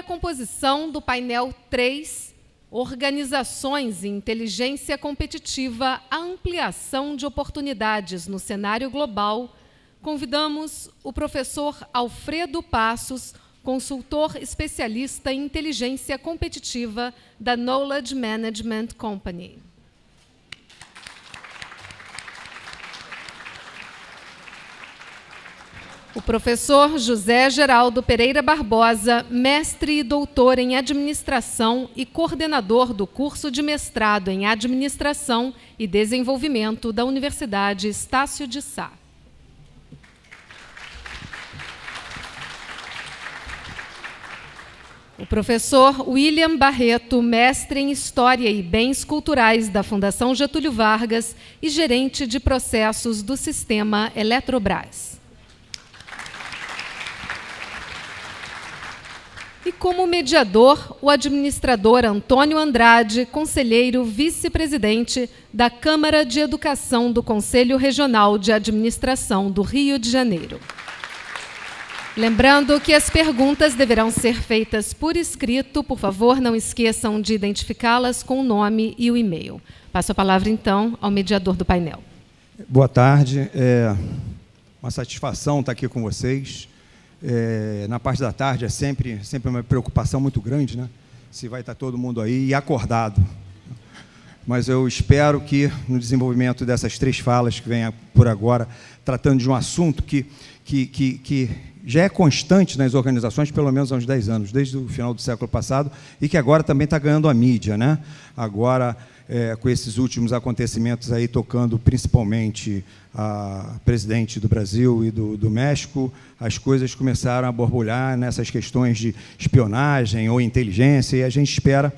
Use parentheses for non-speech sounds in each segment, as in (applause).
a composição do painel 3, Organizações e Inteligência Competitiva, a ampliação de oportunidades no cenário global, convidamos o professor Alfredo Passos, consultor especialista em inteligência competitiva da Knowledge Management Company. O professor José Geraldo Pereira Barbosa, mestre e doutor em administração e coordenador do curso de mestrado em administração e desenvolvimento da Universidade Estácio de Sá. O professor William Barreto, mestre em História e Bens Culturais da Fundação Getúlio Vargas e gerente de processos do sistema Eletrobras. E como mediador, o administrador Antônio Andrade, conselheiro vice-presidente da Câmara de Educação do Conselho Regional de Administração do Rio de Janeiro. Lembrando que as perguntas deverão ser feitas por escrito, por favor, não esqueçam de identificá-las com o nome e o e-mail. Passo a palavra, então, ao mediador do painel. Boa tarde, é uma satisfação estar aqui com vocês. É, na parte da tarde é sempre, sempre uma preocupação muito grande, né? Se vai estar todo mundo aí e acordado. Mas eu espero que no desenvolvimento dessas três falas que vem por agora, tratando de um assunto que, que, que, que já é constante nas organizações, pelo menos há uns 10 anos, desde o final do século passado, e que agora também está ganhando a mídia. Né? Agora, é, com esses últimos acontecimentos aí tocando principalmente a presidente do Brasil e do, do México, as coisas começaram a borbulhar nessas questões de espionagem ou inteligência e a gente espera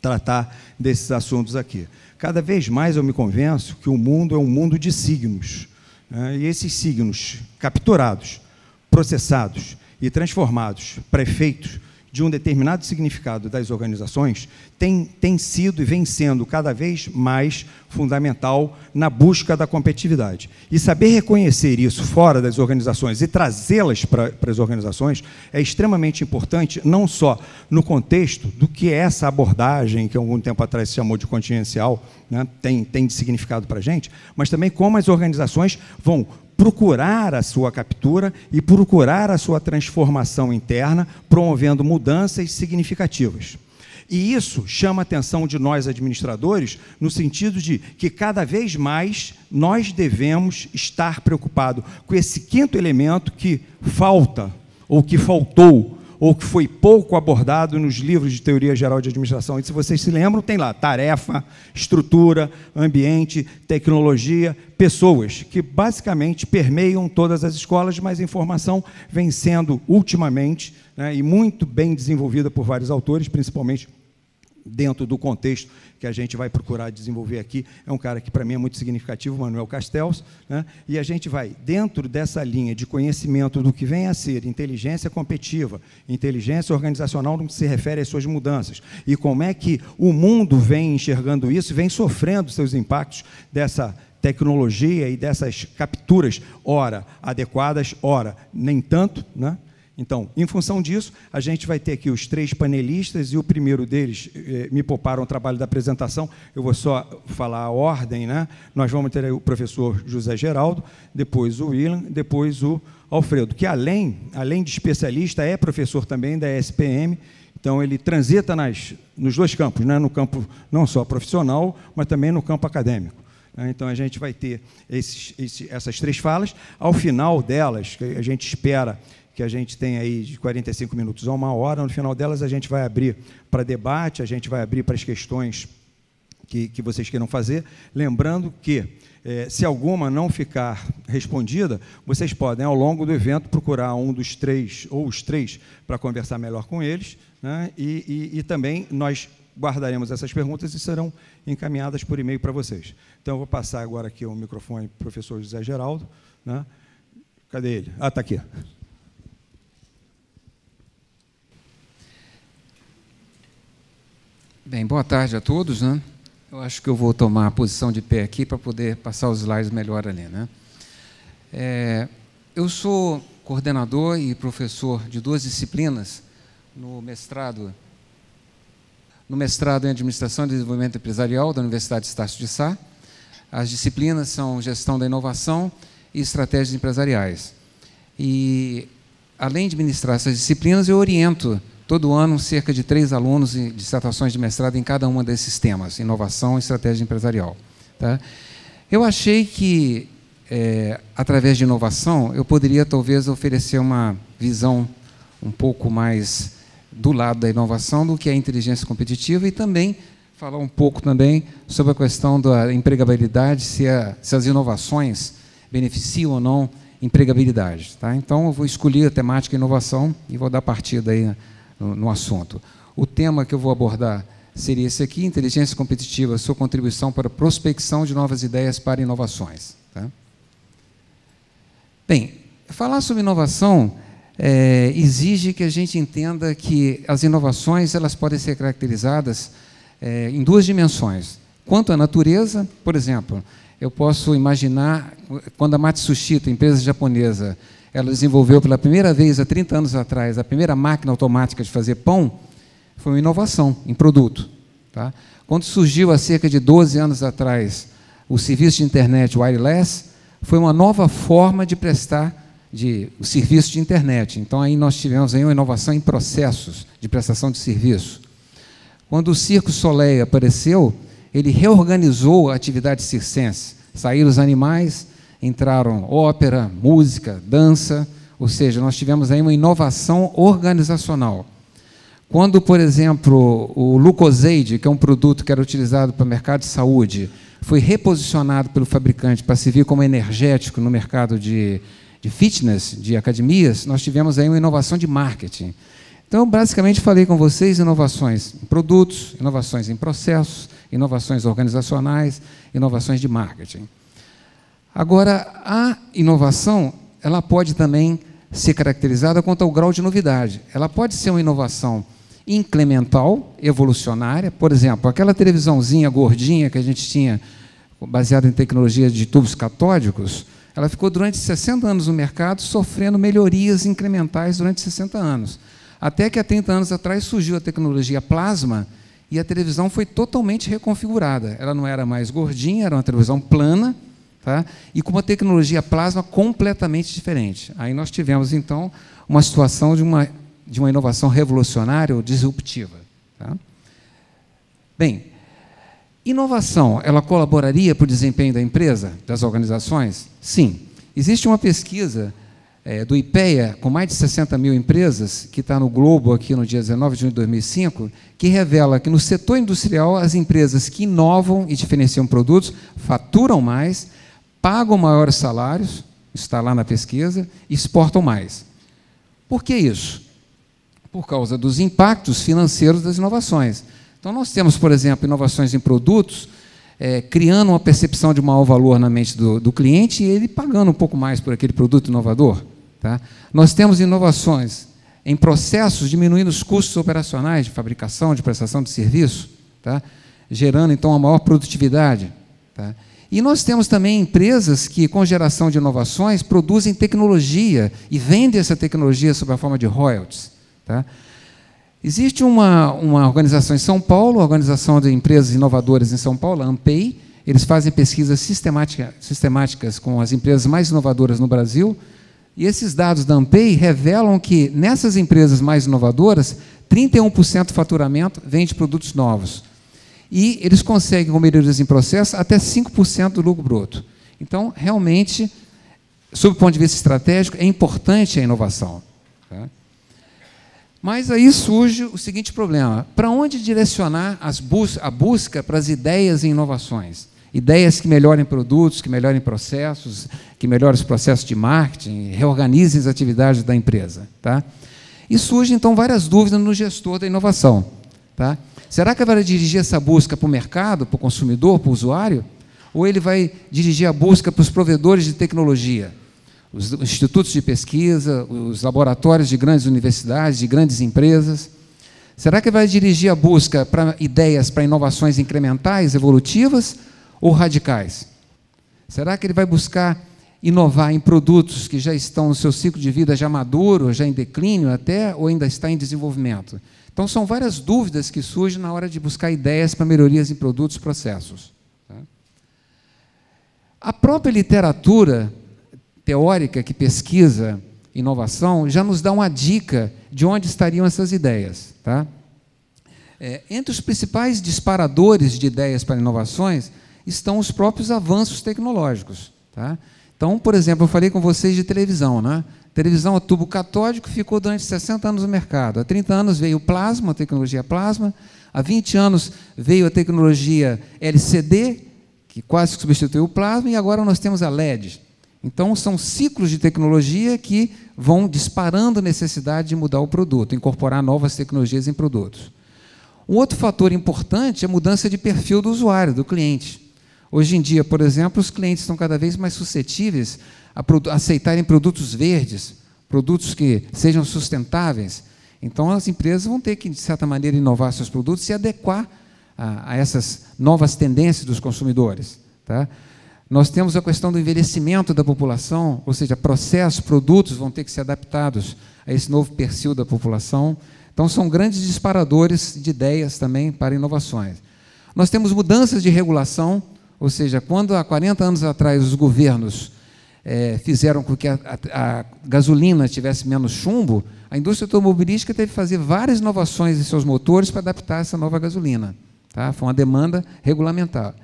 tratar desses assuntos aqui. Cada vez mais eu me convenço que o mundo é um mundo de signos né, e esses signos capturados, processados e transformados, prefeitos de um determinado significado das organizações tem, tem sido e vem sendo cada vez mais fundamental na busca da competitividade. E saber reconhecer isso fora das organizações e trazê-las para as organizações é extremamente importante, não só no contexto do que essa abordagem, que algum tempo atrás se chamou de contingencial, né, tem, tem de significado para a gente, mas também como as organizações vão procurar a sua captura e procurar a sua transformação interna, promovendo mudanças significativas. E isso chama a atenção de nós administradores, no sentido de que cada vez mais nós devemos estar preocupados com esse quinto elemento que falta ou que faltou ou que foi pouco abordado nos livros de teoria geral de administração. E se vocês se lembram, tem lá tarefa, estrutura, ambiente, tecnologia, pessoas, que basicamente permeiam todas as escolas, mas a informação vem sendo ultimamente né, e muito bem desenvolvida por vários autores, principalmente dentro do contexto que a gente vai procurar desenvolver aqui, é um cara que para mim é muito significativo, Manuel Castells, né? e a gente vai, dentro dessa linha de conhecimento do que vem a ser inteligência competitiva, inteligência organizacional no que se refere às suas mudanças, e como é que o mundo vem enxergando isso, vem sofrendo seus impactos dessa tecnologia e dessas capturas, ora adequadas, ora nem tanto, né? Então, em função disso, a gente vai ter aqui os três panelistas e o primeiro deles, eh, me pouparam o trabalho da apresentação, eu vou só falar a ordem, né? Nós vamos ter o professor José Geraldo, depois o William, depois o Alfredo, que além, além de especialista, é professor também da SPM, então ele transita nas, nos dois campos, né? no campo não só profissional, mas também no campo acadêmico. Né? Então a gente vai ter esses, esses, essas três falas. Ao final delas, que a gente espera que a gente tem aí de 45 minutos a uma hora. No final delas, a gente vai abrir para debate, a gente vai abrir para as questões que, que vocês queiram fazer. Lembrando que, eh, se alguma não ficar respondida, vocês podem, ao longo do evento, procurar um dos três ou os três para conversar melhor com eles. Né? E, e, e também nós guardaremos essas perguntas e serão encaminhadas por e-mail para vocês. Então, eu vou passar agora aqui o microfone para o professor José Geraldo. Né? Cadê ele? Ah, está aqui. Bem, boa tarde a todos. Né? Eu acho que eu vou tomar a posição de pé aqui para poder passar os slides melhor ali. Né? É, eu sou coordenador e professor de duas disciplinas no mestrado no mestrado em Administração e Desenvolvimento Empresarial da Universidade Estácio de Sá. As disciplinas são Gestão da Inovação e Estratégias Empresariais. E, além de ministrar essas disciplinas, eu oriento Todo ano, cerca de três alunos de dissertações de mestrado em cada um desses temas, inovação e estratégia empresarial. Tá? Eu achei que, é, através de inovação, eu poderia talvez oferecer uma visão um pouco mais do lado da inovação do que a inteligência competitiva e também falar um pouco também sobre a questão da empregabilidade, se, a, se as inovações beneficiam ou não empregabilidade. Tá? Então, eu vou escolher a temática inovação e vou dar partida aí no, no assunto. O tema que eu vou abordar seria esse aqui: inteligência competitiva, sua contribuição para a prospecção de novas ideias para inovações. Tá? Bem, falar sobre inovação é, exige que a gente entenda que as inovações elas podem ser caracterizadas é, em duas dimensões. Quanto à natureza, por exemplo, eu posso imaginar quando a Matsushita, empresa japonesa, ela desenvolveu pela primeira vez há 30 anos atrás a primeira máquina automática de fazer pão. Foi uma inovação em produto. Tá? Quando surgiu há cerca de 12 anos atrás o serviço de internet wireless, foi uma nova forma de prestar de, o serviço de internet. Então, aí nós tivemos aí uma inovação em processos de prestação de serviço. Quando o Circo Soleil apareceu, ele reorganizou a atividade circense. Saíram os animais, entraram ópera, música, dança, ou seja, nós tivemos aí uma inovação organizacional. Quando, por exemplo, o Lucoseide, que é um produto que era utilizado para o mercado de saúde, foi reposicionado pelo fabricante para servir como energético no mercado de, de fitness, de academias, nós tivemos aí uma inovação de marketing. Então, basicamente, falei com vocês inovações em produtos, inovações em processos, inovações organizacionais, inovações de marketing. Agora, a inovação, ela pode também ser caracterizada quanto ao grau de novidade. Ela pode ser uma inovação incremental, evolucionária, por exemplo, aquela televisãozinha gordinha que a gente tinha baseada em tecnologia de tubos catódicos, ela ficou durante 60 anos no mercado sofrendo melhorias incrementais durante 60 anos. Até que há 30 anos atrás surgiu a tecnologia plasma e a televisão foi totalmente reconfigurada. Ela não era mais gordinha, era uma televisão plana, Tá? E com uma tecnologia plasma completamente diferente. Aí nós tivemos, então, uma situação de uma, de uma inovação revolucionária ou disruptiva. Tá? Bem, inovação, ela colaboraria para o desempenho da empresa, das organizações? Sim. Existe uma pesquisa é, do IPEA, com mais de 60 mil empresas, que está no Globo aqui no dia 19 de junho de 2005, que revela que no setor industrial as empresas que inovam e diferenciam produtos faturam mais, pagam maiores salários, está lá na pesquisa, e exportam mais. Por que isso? Por causa dos impactos financeiros das inovações. Então, nós temos, por exemplo, inovações em produtos, é, criando uma percepção de maior valor na mente do, do cliente e ele pagando um pouco mais por aquele produto inovador. Tá? Nós temos inovações em processos, diminuindo os custos operacionais de fabricação, de prestação de serviço, tá? gerando então uma maior produtividade. Tá? E nós temos também empresas que, com geração de inovações, produzem tecnologia e vendem essa tecnologia sob a forma de royalties. Tá? Existe uma, uma organização em São Paulo, a Organização de Empresas Inovadoras em São Paulo, a AMPEI. Eles fazem pesquisas sistemática, sistemáticas com as empresas mais inovadoras no Brasil. E esses dados da AMPEI revelam que, nessas empresas mais inovadoras, 31% do faturamento vem de produtos novos e eles conseguem, com melhorias em processo, até 5% do lucro bruto. Então, realmente, sob o ponto de vista estratégico, é importante a inovação. Tá? Mas aí surge o seguinte problema: para onde direcionar bus a busca para as ideias e inovações? Ideias que melhorem produtos, que melhorem processos, que melhorem os processos de marketing, reorganizem as atividades da empresa. Tá? E surgem, então, várias dúvidas no gestor da inovação. Tá? Será que ele vai dirigir essa busca para o mercado, para o consumidor, para o usuário? Ou ele vai dirigir a busca para os provedores de tecnologia? Os institutos de pesquisa, os laboratórios de grandes universidades, de grandes empresas? Será que ele vai dirigir a busca para ideias, para inovações incrementais, evolutivas ou radicais? Será que ele vai buscar inovar em produtos que já estão no seu ciclo de vida já maduro, já em declínio até, ou ainda está em desenvolvimento? Então, são várias dúvidas que surgem na hora de buscar ideias para melhorias em produtos e processos. Tá? A própria literatura teórica que pesquisa inovação já nos dá uma dica de onde estariam essas ideias. Tá? É, entre os principais disparadores de ideias para inovações estão os próprios avanços tecnológicos. Tá? Então, por exemplo, eu falei com vocês de televisão. Né? Televisão a é tubo catódico ficou durante 60 anos no mercado. Há 30 anos veio o plasma, a tecnologia plasma. Há 20 anos veio a tecnologia LCD, que quase substituiu o plasma, e agora nós temos a LED. Então, são ciclos de tecnologia que vão disparando a necessidade de mudar o produto, incorporar novas tecnologias em produtos. Um outro fator importante é a mudança de perfil do usuário, do cliente. Hoje em dia, por exemplo, os clientes estão cada vez mais suscetíveis a aceitarem produtos verdes, produtos que sejam sustentáveis. Então, as empresas vão ter que, de certa maneira, inovar seus produtos e se adequar a, a essas novas tendências dos consumidores. Tá? Nós temos a questão do envelhecimento da população, ou seja, processos, produtos vão ter que ser adaptados a esse novo perfil da população. Então, são grandes disparadores de ideias também para inovações. Nós temos mudanças de regulação, ou seja, quando há 40 anos atrás os governos é, fizeram com que a, a, a, gasolina tivesse menos chumbo, a indústria automobilística teve que fazer várias inovações em seus motores para adaptar essa nova gasolina. Tá? Foi uma demanda regulamentar,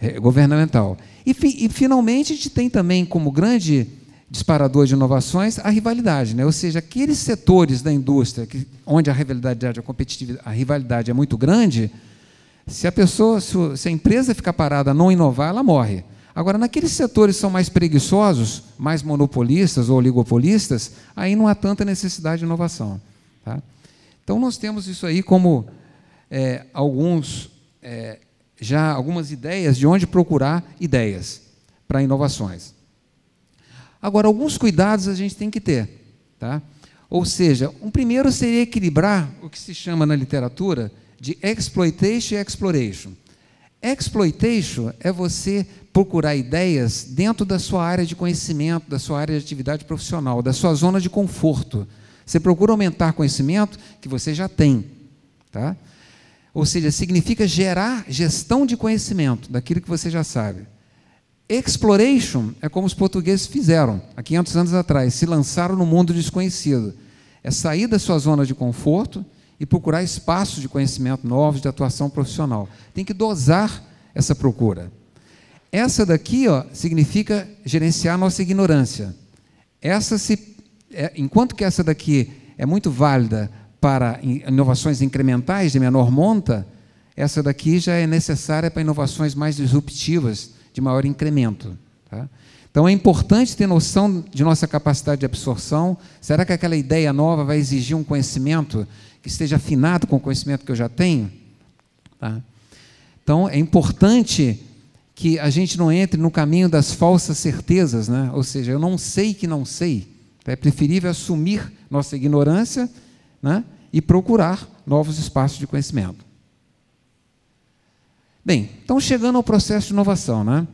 é, governamental. E, fi, e, finalmente, a gente tem também como grande disparador de inovações a rivalidade, né? ou seja, aqueles setores da indústria que, onde a rivalidade, a competitividade, a rivalidade é muito grande, se a pessoa, se a empresa ficar parada, não inovar, ela morre. Agora, naqueles setores que são mais preguiçosos, mais monopolistas ou oligopolistas, aí não há tanta necessidade de inovação. Tá? Então, nós temos isso aí como é, alguns, é, já algumas ideias de onde procurar ideias para inovações. Agora, alguns cuidados a gente tem que ter. Tá? Ou seja, um primeiro seria equilibrar o que se chama na literatura de exploitation e exploration. Exploitation é você procurar ideias dentro da sua área de conhecimento, da sua área de atividade profissional, da sua zona de conforto. Você procura aumentar conhecimento que você já tem. Tá? Ou seja, significa gerar gestão de conhecimento daquilo que você já sabe. Exploration é como os portugueses fizeram há 500 anos atrás, se lançaram no mundo desconhecido. É sair da sua zona de conforto e procurar espaços de conhecimento novos, de atuação profissional. Tem que dosar essa procura. Essa daqui ó, significa gerenciar nossa ignorância. Essa se, é, enquanto que essa daqui é muito válida para inovações incrementais de menor monta, essa daqui já é necessária para inovações mais disruptivas, de maior incremento. Tá? Então é importante ter noção de nossa capacidade de absorção. Será que aquela ideia nova vai exigir um conhecimento que esteja afinado com o conhecimento que eu já tenho. Tá? Então, é importante que a gente não entre no caminho das falsas certezas, né? ou seja, eu não sei que não sei. Então, é preferível assumir nossa ignorância né? e procurar novos espaços de conhecimento. Bem, então chegando ao processo de inovação, né?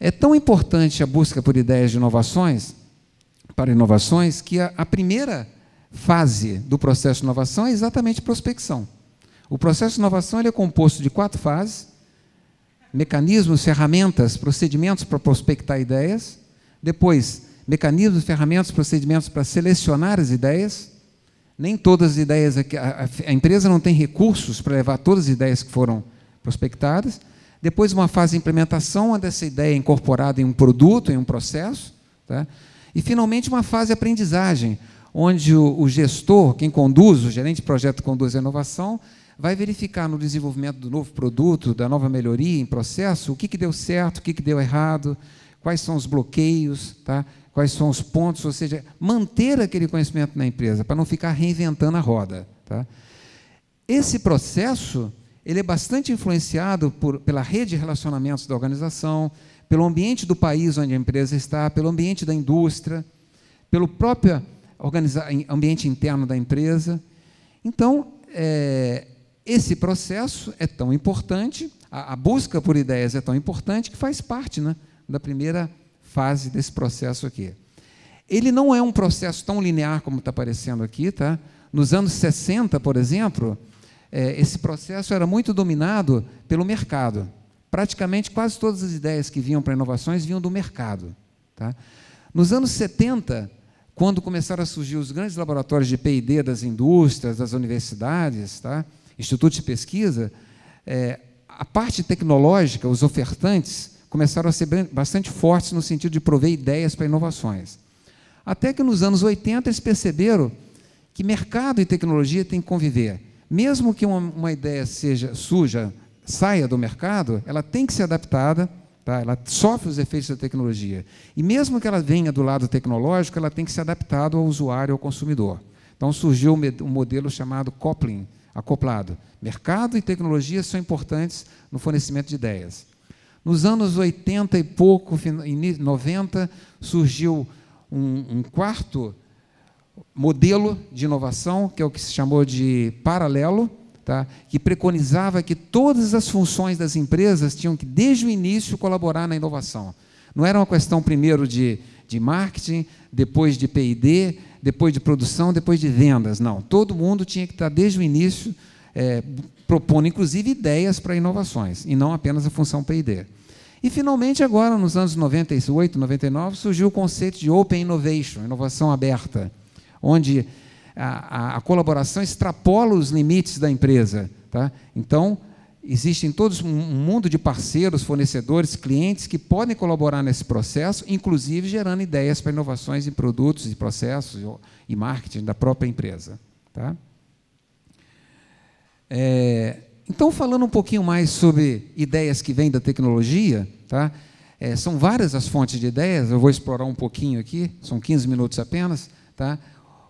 É tão importante a busca por ideias de inovações, para inovações, que a, a primeira fase do processo de inovação é exatamente prospecção. O processo de inovação ele é composto de quatro fases: mecanismos, ferramentas, procedimentos para prospectar ideias, depois mecanismos, ferramentas, procedimentos para selecionar as ideias. Nem todas as ideias aqui, é a, a empresa não tem recursos para levar todas as ideias que foram prospectadas. Depois uma fase de implementação, onde essa ideia é incorporada em um produto, em um processo, tá? e finalmente uma fase de aprendizagem, onde o, o gestor, quem conduz, o gerente de projeto conduz a inovação, vai verificar no desenvolvimento do novo produto, da nova melhoria em processo, o que, que deu certo, o que, que deu errado, quais são os bloqueios, tá? quais são os pontos, ou seja, manter aquele conhecimento na empresa, para não ficar reinventando a roda. Tá? Esse processo ele é bastante influenciado por, pela rede de relacionamentos da organização, pelo ambiente do país onde a empresa está, pelo ambiente da indústria, pelo próprio organizar ambiente interno da empresa. Então, é, esse processo é tão importante, a, a, busca por ideias é tão importante que faz parte né, da primeira fase desse processo aqui. Ele não é um processo tão linear como está aparecendo aqui, tá? Nos anos 60, por exemplo, é, esse processo era muito dominado pelo mercado. Praticamente quase todas as ideias que vinham para inovações vinham do mercado, tá? Nos anos 70, quando começaram a surgir os grandes laboratórios de P&D das indústrias, das universidades, tá? institutos de pesquisa, é, a parte tecnológica, os ofertantes, começaram a ser bastante fortes no sentido de prover ideias para inovações. Até que nos anos 80 eles perceberam que mercado e tecnologia têm que conviver. Mesmo que uma, uma ideia seja suja, saia do mercado, ela tem que ser adaptada Tá? Ela sofre os efeitos da tecnologia. E mesmo que ela venha do lado tecnológico, ela tem que ser adaptada ao usuário, ao consumidor. Então surgiu um modelo chamado coupling, acoplado. Mercado e tecnologia são importantes no fornecimento de ideias. Nos anos 80 e pouco, 90, surgiu um, um quarto modelo de inovação, que é o que se chamou de paralelo, tá? que preconizava que todas as funções das empresas tinham que, desde o início, colaborar na inovação. Não era uma questão, primeiro, de, de marketing, depois de PD, depois de produção, depois de vendas. Não. Todo mundo tinha que estar, desde o início, é, propondo, inclusive, ideias para inovações, e não apenas a função PD. E, finalmente, agora, nos anos 98, 99, surgiu o conceito de Open Innovation, inovação aberta, onde a, a, colaboração extrapola os limites da empresa. Tá? Então, existem todos um mundo de parceiros, fornecedores, clientes que podem colaborar nesse processo, inclusive gerando ideias para inovações em produtos e processos e marketing da própria empresa. Tá? É, então, falando um pouquinho mais sobre ideias que vêm da tecnologia, tá? É, são várias as fontes de ideias, eu vou explorar um pouquinho aqui, são 15 minutos apenas. Tá?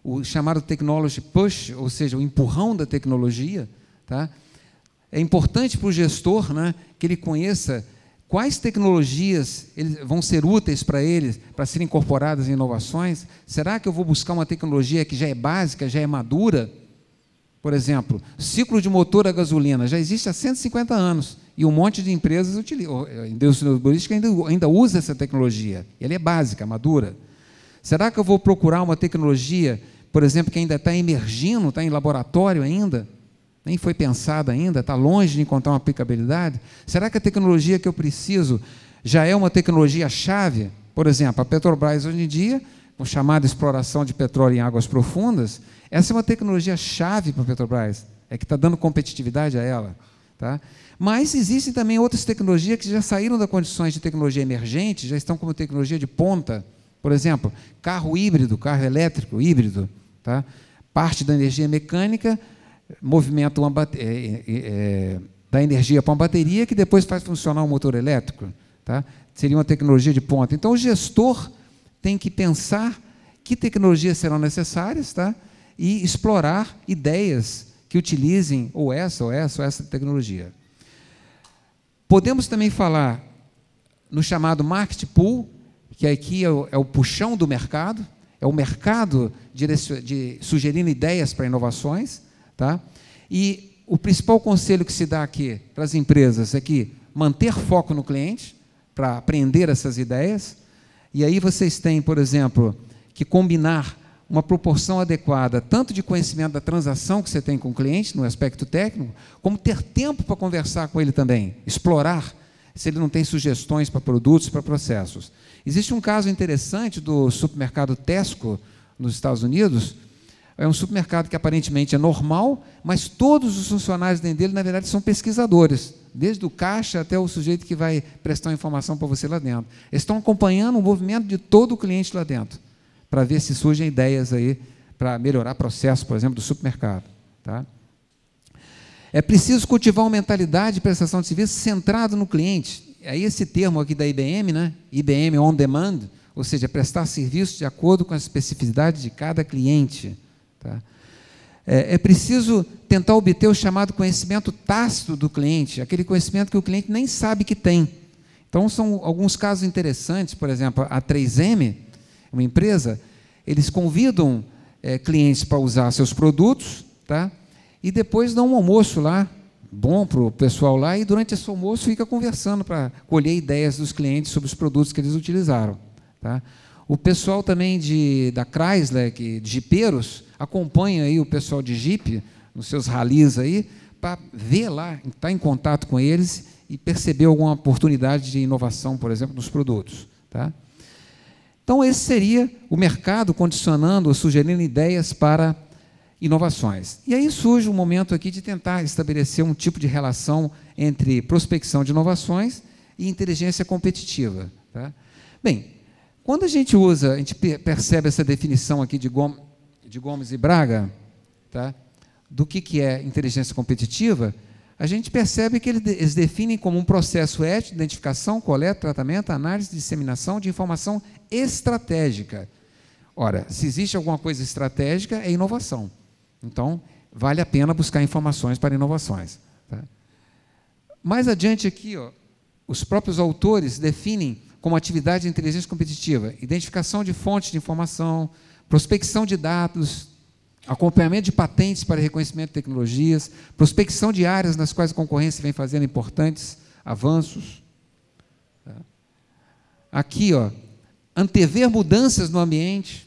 o chamado technology push, ou seja, o empurrão da tecnologia, tá? é importante para o gestor né, que ele conheça quais tecnologias vão ser úteis para eles, para serem incorporadas em inovações. Será que eu vou buscar uma tecnologia que já é básica, já é madura? Por exemplo, ciclo de motor a gasolina já existe há 150 anos e um monte de empresas, indústria automobilística ainda, ainda usa essa tecnologia. Ela é básica, madura. Será que eu vou procurar uma tecnologia por exemplo, que ainda está emergindo, está em laboratório ainda, nem foi pensada ainda, está longe de encontrar uma aplicabilidade? Será que a tecnologia que eu preciso já é uma tecnologia-chave? Por exemplo, a Petrobras hoje em dia, com chamada exploração de petróleo em águas profundas, essa é uma tecnologia-chave para a Petrobras, é que está dando competitividade a ela. Tá? Mas existem também outras tecnologias que já saíram das condições de tecnologia emergente, já estão como tecnologia de ponta. Por exemplo, carro híbrido, carro elétrico híbrido. Tá? Parte da energia mecânica movimenta uma é, é, é da energia para uma bateria que depois faz funcionar um motor elétrico. Tá? Seria uma tecnologia de ponta. Então, o gestor tem que pensar que tecnologias serão necessárias tá? e explorar ideias que utilizem ou essa, ou essa, ou essa tecnologia. Podemos também falar no chamado market pool, que aqui é o, é o puxão do mercado, é o mercado de, sugerindo ideias para inovações. Tá? E o principal conselho que se dá aqui para as empresas é que manter foco no cliente, para aprender essas ideias. E aí vocês têm, por exemplo, que combinar uma proporção adequada, tanto de conhecimento da transação que você tem com o cliente, no aspecto técnico, como ter tempo para conversar com ele também, explorar se ele não tem sugestões para produtos, para processos. Existe um caso interessante do supermercado Tesco, nos Estados Unidos. É um supermercado que aparentemente é normal, mas todos os funcionários dentro dele, na verdade, são pesquisadores, desde o caixa até o sujeito que vai prestar informação para você lá dentro. Eles estão acompanhando o movimento de todo o cliente lá dentro, para ver se surgem ideias aí para melhorar o processo, por exemplo, do supermercado. Tá? É preciso cultivar uma mentalidade de prestação de serviço centrado no cliente. É esse termo aqui da IBM, né? IBM On Demand, ou seja, prestar serviço de acordo com a especificidade de cada cliente. Tá? É, é preciso tentar obter o chamado conhecimento tácito do cliente, aquele conhecimento que o cliente nem sabe que tem. Então, são alguns casos interessantes, por exemplo, a 3M, uma empresa, eles convidam é, clientes para usar seus produtos, tá? e depois dá um almoço lá, bom para o pessoal lá, e durante esse almoço fica conversando para colher ideias dos clientes sobre os produtos que eles utilizaram. Tá? O pessoal também de, da Chrysler, que, de jipeiros, acompanha aí o pessoal de Jeep nos seus ralis aí, para ver lá, estar tá em contato com eles e perceber alguma oportunidade de inovação, por exemplo, nos produtos. Tá? Então, esse seria o mercado condicionando, sugerindo ideias para inovações. E aí surge um momento aqui de tentar estabelecer um tipo de relação entre prospecção de inovações e inteligência competitiva. Tá? Bem, quando a gente usa, a gente percebe essa definição aqui de, Gomes, de Gomes e Braga, tá? do que, que é inteligência competitiva, a gente percebe que eles definem como um processo ético de identificação, coleta, tratamento, análise, disseminação de informação estratégica. Ora, se existe alguma coisa estratégica, é inovação. Então, vale a pena buscar informações para inovações. Tá? Mais adiante aqui, ó, os próprios autores definem como atividade de inteligência competitiva identificação de fontes de informação, prospecção de dados, acompanhamento de patentes para reconhecimento de tecnologias, prospecção de áreas nas quais a concorrência vem fazendo importantes avanços. Tá? Aqui, ó, antever mudanças no ambiente,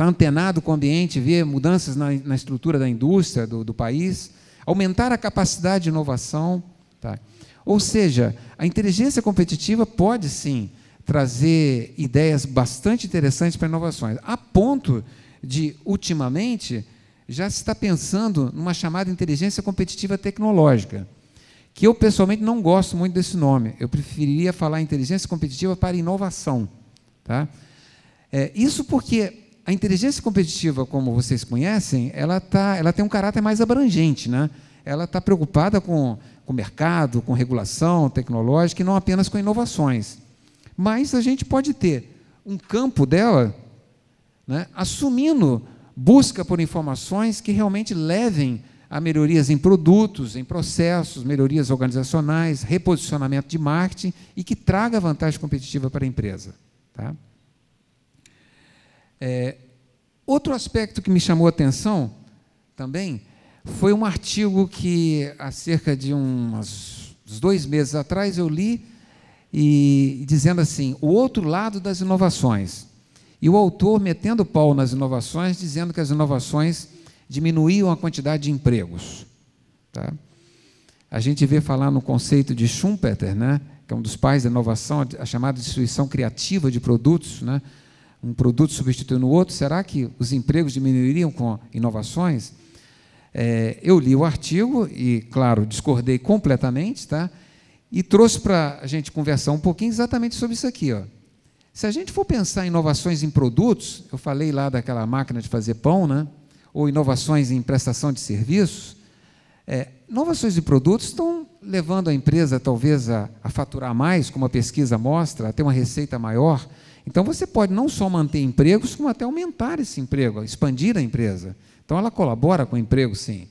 está antenado com o ambiente, vê mudanças na, na estrutura da indústria do, do, país, aumentar a capacidade de inovação. Tá? Ou seja, a inteligência competitiva pode sim trazer ideias bastante interessantes para inovações, a ponto de, ultimamente, já se está pensando numa chamada inteligência competitiva tecnológica, que eu pessoalmente não gosto muito desse nome. Eu preferiria falar inteligência competitiva para inovação. Tá? É, isso porque a inteligência competitiva, como vocês conhecem, ela, tá, ela tem um caráter mais abrangente, né? Ela está preocupada com o mercado, com regulação tecnológica e não apenas com inovações. Mas a gente pode ter um campo dela né, assumindo busca por informações que realmente levem a melhorias em produtos, em processos, melhorias organizacionais, reposicionamento de marketing e que traga vantagem competitiva para a empresa. Tá? É, outro aspecto que me chamou a atenção também foi um artigo que há cerca de uns dois meses atrás eu li e dizendo assim: o outro lado das inovações. E o autor metendo o pau nas inovações, dizendo que as inovações diminuíam a quantidade de empregos. Tá? A gente vê falar no conceito de Schumpeter, né, que é um dos pais da inovação, a chamada destruição criativa de produtos, né, um produto substituindo o outro, será que os empregos diminuiriam com inovações? É, eu li o artigo e, claro, discordei completamente, tá? E trouxe para a gente conversar um pouquinho exatamente sobre isso aqui, ó. Se a gente for pensar em inovações em produtos, eu falei lá daquela máquina de fazer pão, né? Ou inovações em prestação de serviços, é, inovações em produtos estão levando a empresa talvez a, a faturar mais, como a pesquisa mostra, a ter uma receita maior. Então você pode não só manter empregos, como até aumentar esse emprego, expandir a empresa. Então ela colabora com o emprego, sim.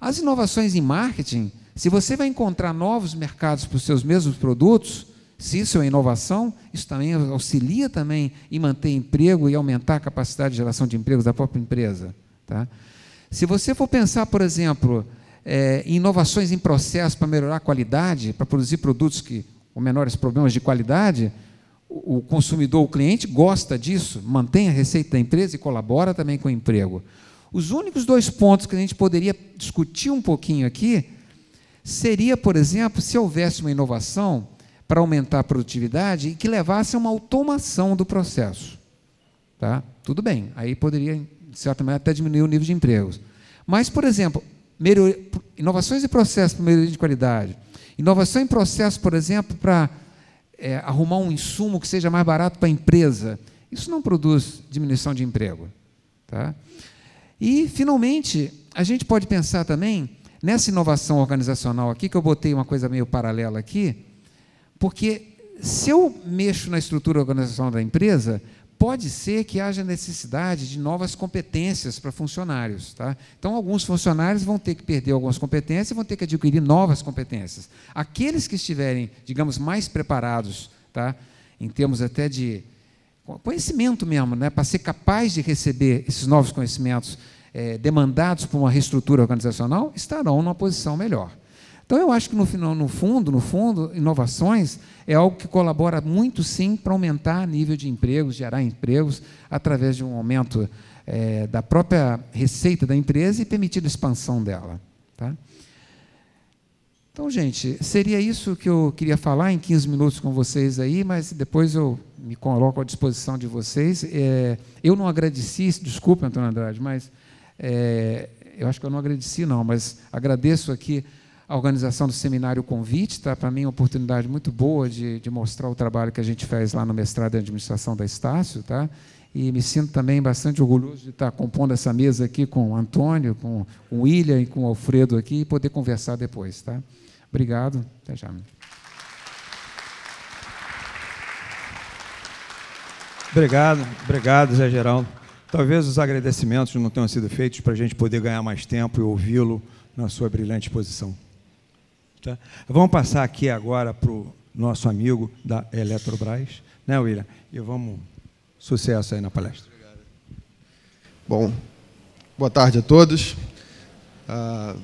As inovações em marketing, se você vai encontrar novos mercados para os seus mesmos produtos, se isso é inovação, isso também auxilia também em manter emprego e aumentar a capacidade de geração de empregos da própria empresa. Tá? Se você for pensar, por exemplo, é, em inovações em processo para melhorar a qualidade, para produzir produtos que com menores problemas de qualidade, o consumidor, o cliente, gosta disso, mantém a receita da empresa e colabora também com o emprego. Os únicos dois pontos que a gente poderia discutir um pouquinho aqui seria, por exemplo, se houvesse uma inovação para aumentar a produtividade e que levasse a uma automação do processo. Tá? Tudo bem, aí poderia, de certa maneira, até diminuir o nível de empregos. Mas, por exemplo, melhoria, inovações em processo para melhoria de qualidade, inovação em processo, por exemplo, para é, arrumar um insumo que seja mais barato para a empresa. Isso não produz diminuição de emprego. Tá? E, finalmente, a gente pode pensar também nessa inovação organizacional aqui, que eu botei uma coisa meio paralela aqui, porque se eu mexo na estrutura organizacional da empresa, Pode ser que haja necessidade de novas competências para funcionários. Tá? Então, alguns funcionários vão ter que perder algumas competências e vão ter que adquirir novas competências. Aqueles que estiverem, digamos, mais preparados, tá? em termos até de conhecimento mesmo, né? para ser capaz de receber esses novos conhecimentos é, demandados por uma reestrutura organizacional, estarão numa posição melhor. Então eu acho que no final, no fundo, no fundo, inovações é algo que colabora muito sim para aumentar nível de empregos, gerar empregos através de um aumento é, da própria receita da empresa e permitir a expansão dela. Tá? Então, gente, seria isso que eu queria falar em 15 minutos com vocês aí, mas depois eu me coloco à disposição de vocês. É, eu não agradeci, desculpa, Antônio Andrade, mas é, eu acho que eu não agradeci, não, mas agradeço aqui a organização do seminário Convite está, para mim, uma oportunidade muito boa de, de mostrar o trabalho que a gente fez lá no mestrado em administração da Estácio, tá? e me sinto também bastante orgulhoso de estar tá compondo essa mesa aqui com o Antônio, com, com o William e com o Alfredo aqui e poder conversar depois. Tá? Obrigado, até já. Obrigado, obrigado, Zé Geraldo. Talvez os agradecimentos não tenham sido feitos para a gente poder ganhar mais tempo e ouvi-lo na sua brilhante exposição. Tá? Vamos passar aqui agora para o nosso amigo da Eletrobras, né, William? E vamos. Sucesso aí na palestra. Obrigado. Bom, boa tarde a todos. Ah,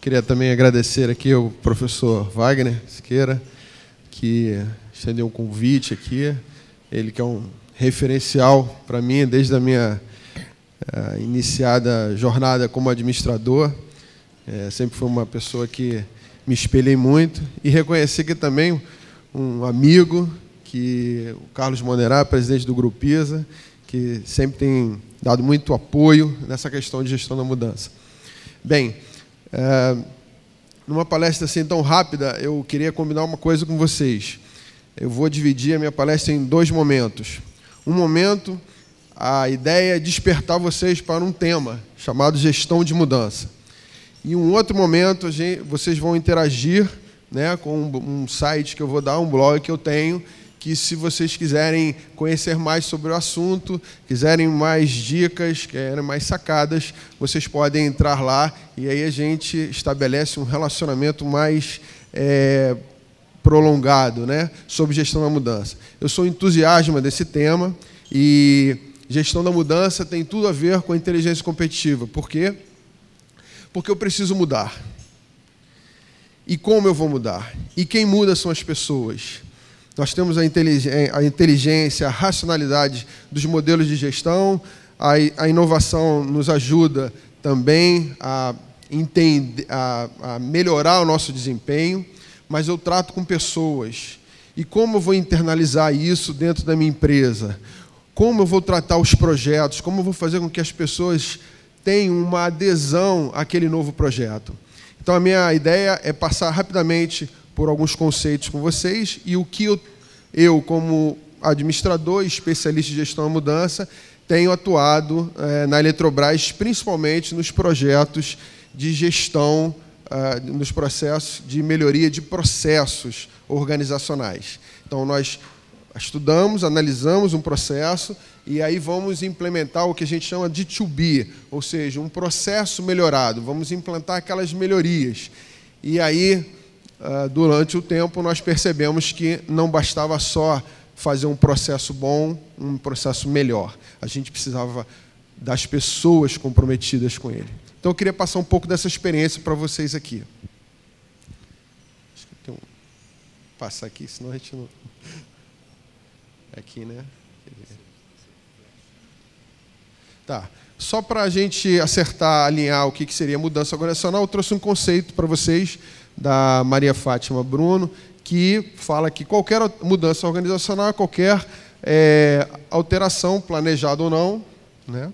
queria também agradecer aqui ao professor Wagner Siqueira, que estendeu um convite aqui. Ele que é um referencial para mim desde a minha ah, iniciada jornada como administrador. É, sempre foi uma pessoa que me espelhei muito e reconheci que também um amigo, que o Carlos Monerá, presidente do Grupo ISA, que sempre tem dado muito apoio nessa questão de gestão da mudança. Bem, é, numa palestra assim tão rápida, eu queria combinar uma coisa com vocês. Eu vou dividir a minha palestra em dois momentos. Um momento, a ideia é despertar vocês para um tema chamado gestão de mudança. Em um outro momento, gente, vocês vão interagir né, com um, um site que eu vou dar, um blog que eu tenho, que se vocês quiserem conhecer mais sobre o assunto, quiserem mais dicas, quiserem mais sacadas, vocês podem entrar lá e aí a gente estabelece um relacionamento mais é, prolongado né, sobre gestão da mudança. Eu sou entusiasta desse tema e gestão da mudança tem tudo a ver com a inteligência competitiva, porque quê? porque eu preciso mudar. E como eu vou mudar? E quem muda são as pessoas. Nós temos a eh, inteligência, a racionalidade dos modelos de gestão, a inovação nos ajuda também a, entender, a, a melhorar o nosso desempenho, mas eu trato com pessoas. E como eu vou internalizar isso dentro da minha empresa? Como eu vou tratar os projetos? Como eu vou fazer com que as pessoas tem uma adesão àquele novo projeto. Então, a minha ideia é passar rapidamente por alguns conceitos com vocês e o que eu, eu como administrador especialista em gestão da mudança, tenho atuado eh, na Eletrobras, principalmente nos projetos de gestão, eh, nos processos de melhoria de processos organizacionais. Então, nós estudamos, analisamos um processo e aí vamos implementar o que a gente chama de to be, ou seja, um processo melhorado. Vamos implantar aquelas melhorias. E aí, ah, durante o tempo, nós percebemos que não bastava só fazer um processo bom, um processo melhor. A gente precisava das pessoas comprometidas com ele. Então, eu queria passar um pouco dessa experiência para vocês aqui. Acho que tem um... Passar aqui, senão a gente não aqui, né? Tá. Só para a gente acertar, alinhar o que, que seria mudança organizacional, eu trouxe um conceito para vocês da Maria Fátima Bruno, que fala que qualquer mudança organizacional é qualquer é, alteração, planejada ou não, né?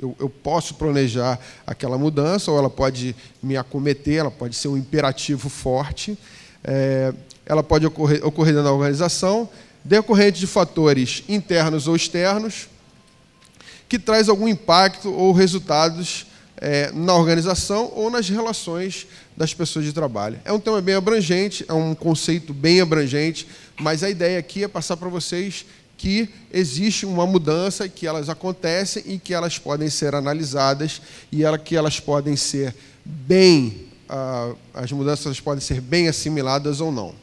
Eu, eu, posso planejar aquela mudança, ou ela pode me acometer, ela pode ser um imperativo forte, é, ela pode ocorrer, ocorrer na organização, decorrente de fatores internos ou externos, que traz algum impacto ou resultados é, na organização ou nas relações das pessoas de trabalho. É um tema bem abrangente, é um conceito bem abrangente, mas a ideia aqui é passar para vocês que existe uma mudança, que elas acontecem e que elas podem ser analisadas e ela, que elas podem ser bem, uh, as mudanças podem ser bem assimiladas ou não.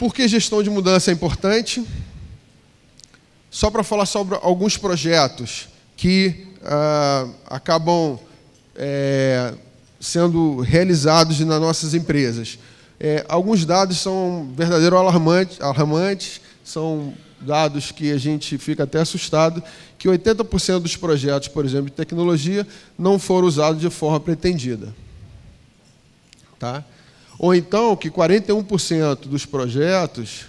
Por que gestão de mudança é importante? Só para falar sobre alguns projetos que uh, acabam é, sendo realizados nas nossas empresas. É, alguns dados são verdadeiro alarmantes, alarmantes, são dados que a gente fica até assustado, que 80% dos projetos, por exemplo, de tecnologia, não foram usados de forma pretendida. Tá? Ou então que 41% dos projetos,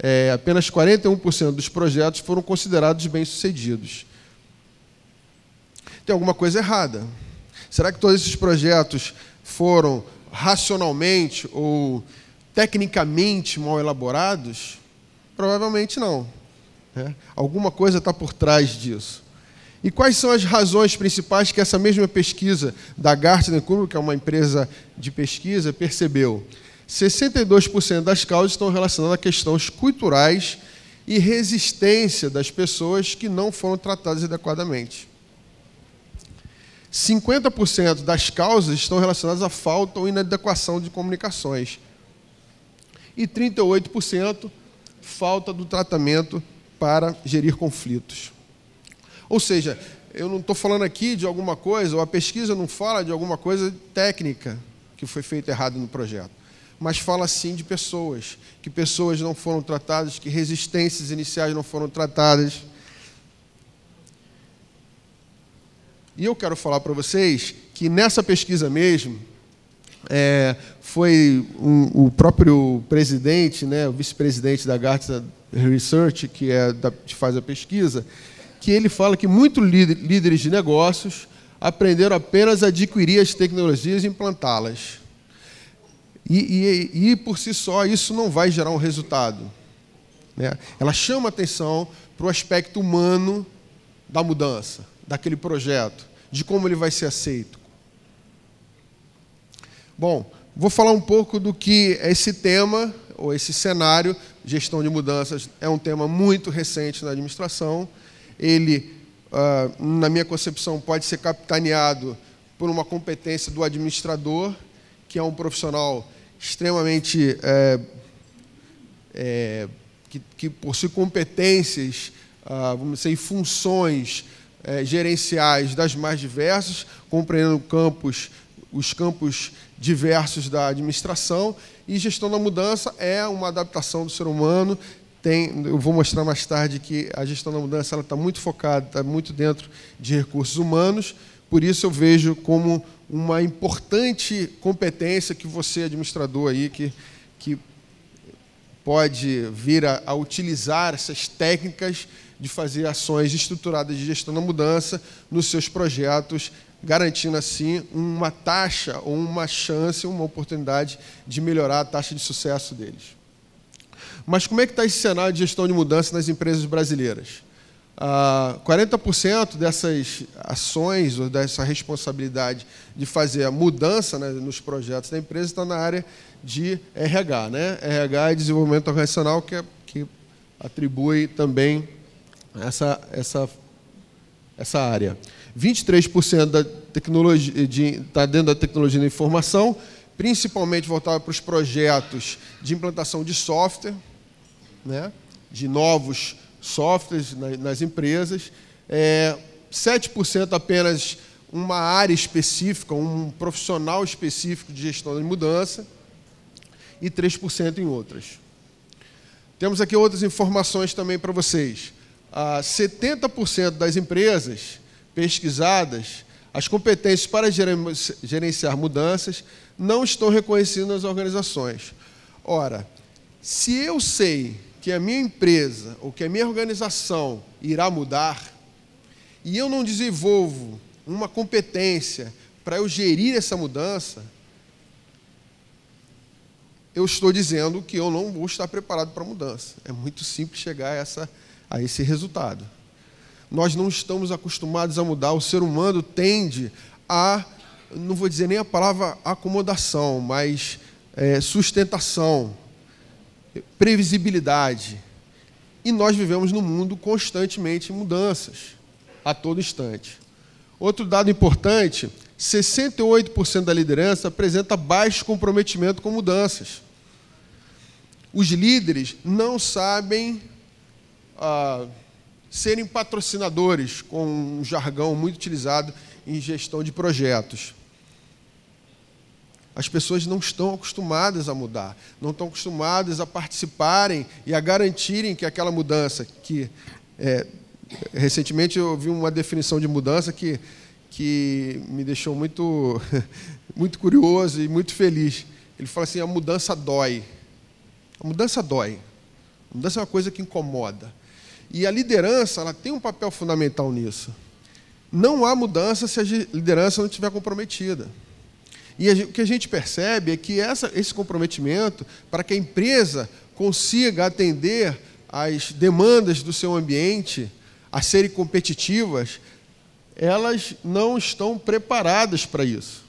é, apenas 41% dos projetos foram considerados bem-sucedidos. Tem alguma coisa errada. Será que todos esses projetos foram racionalmente ou tecnicamente mal elaborados? Provavelmente não. Né? Alguma coisa está por trás disso. E quais são as razões principais que essa mesma pesquisa da Gartner Kubrick, que é uma empresa de pesquisa, percebeu? 62% das causas estão relacionadas a questões culturais e resistência das pessoas que não foram tratadas adequadamente. 50% das causas estão relacionadas à falta ou inadequação de comunicações. E 38% falta do tratamento para gerir conflitos. Ou seja, eu não estou falando aqui de alguma coisa, ou a pesquisa não fala de alguma coisa técnica que foi feita errado no projeto, mas fala sim de pessoas, que pessoas não foram tratadas, que resistências iniciais não foram tratadas. E eu quero falar para vocês que nessa pesquisa mesmo, é, foi um, o próprio presidente, né, o vice-presidente da Gartner Research, que é da, que faz a pesquisa, que ele fala que muitos líderes de negócios aprenderam apenas a adquirir as tecnologias e implantá-las. E, e, e, por si só isso não vai gerar um resultado. Né? Ela chama atenção para o aspecto humano da mudança, daquele projeto, de como ele vai ser aceito. Bom, vou falar um pouco do que é esse tema, ou esse cenário, gestão de mudanças, é um tema muito recente na administração ele, ah, na minha concepção, pode ser capitaneado por uma competência do administrador, que é um profissional extremamente. É, é, que, que, possui competências, ah, vamos dizer, funções eh, gerenciais das mais diversas, compreendendo campos, os campos diversos da administração, e gestão da mudança é uma adaptação do ser humano, tem, eu vou mostrar mais tarde que a gestão da mudança está muito focada, está muito dentro de recursos humanos, por isso eu vejo como uma importante competência que você, administrador, aí, que, que pode vir a, a utilizar essas técnicas de fazer ações estruturadas de gestão da mudança nos seus projetos, garantindo assim uma taxa ou uma chance, uma oportunidade de melhorar a taxa de sucesso deles. Mas como é que está esse cenário de gestão de mudança nas empresas brasileiras? 40% ah, dessas ações ou dessa responsabilidade de fazer a mudança né, nos projetos da empresa está na área de RH, né? RH e é desenvolvimento organizacional que, é, que atribui também essa, essa, essa área. 23% da tecnologia está dentro da tecnologia da informação, principalmente voltado para os projetos de implantação de software, né, de novos softwares nas empresas, é, 7% apenas uma área específica, um profissional específico de gestão de mudança e 3% em outras. Temos aqui outras informações também para vocês. Ah, 70% das empresas pesquisadas, as competências para gerenciar mudanças não estão reconhecidas nas organizações. Ora, se eu sei que a minha empresa ou que a minha organização irá mudar e eu não desenvolvo uma competência para eu gerir essa mudança, eu estou dizendo que eu não vou estar preparado para a mudança. É muito simples chegar a, essa, a esse resultado. Nós não estamos acostumados a mudar, o ser humano tende a, não vou dizer nem a palavra acomodação, mas é, sustentação previsibilidade. E nós vivemos no mundo constantemente em mudanças, a todo instante. Outro dado importante: 68% da liderança apresenta baixo comprometimento com mudanças. Os líderes não sabem ah, serem patrocinadores, com um jargão muito utilizado em gestão de projetos. As pessoas não estão acostumadas a mudar, não estão acostumadas a participarem e a garantirem que aquela mudança, que é, recentemente eu vi uma definição de mudança que, que me deixou muito, (laughs) muito curioso e muito feliz. Ele fala assim: a mudança dói. A mudança dói. A mudança é uma coisa que incomoda. E a liderança ela tem um papel fundamental nisso. Não há mudança se a liderança não estiver comprometida. E o que a gente percebe é que essa, esse comprometimento, para que a empresa consiga atender às demandas do seu ambiente, a serem competitivas, elas não estão preparadas para isso.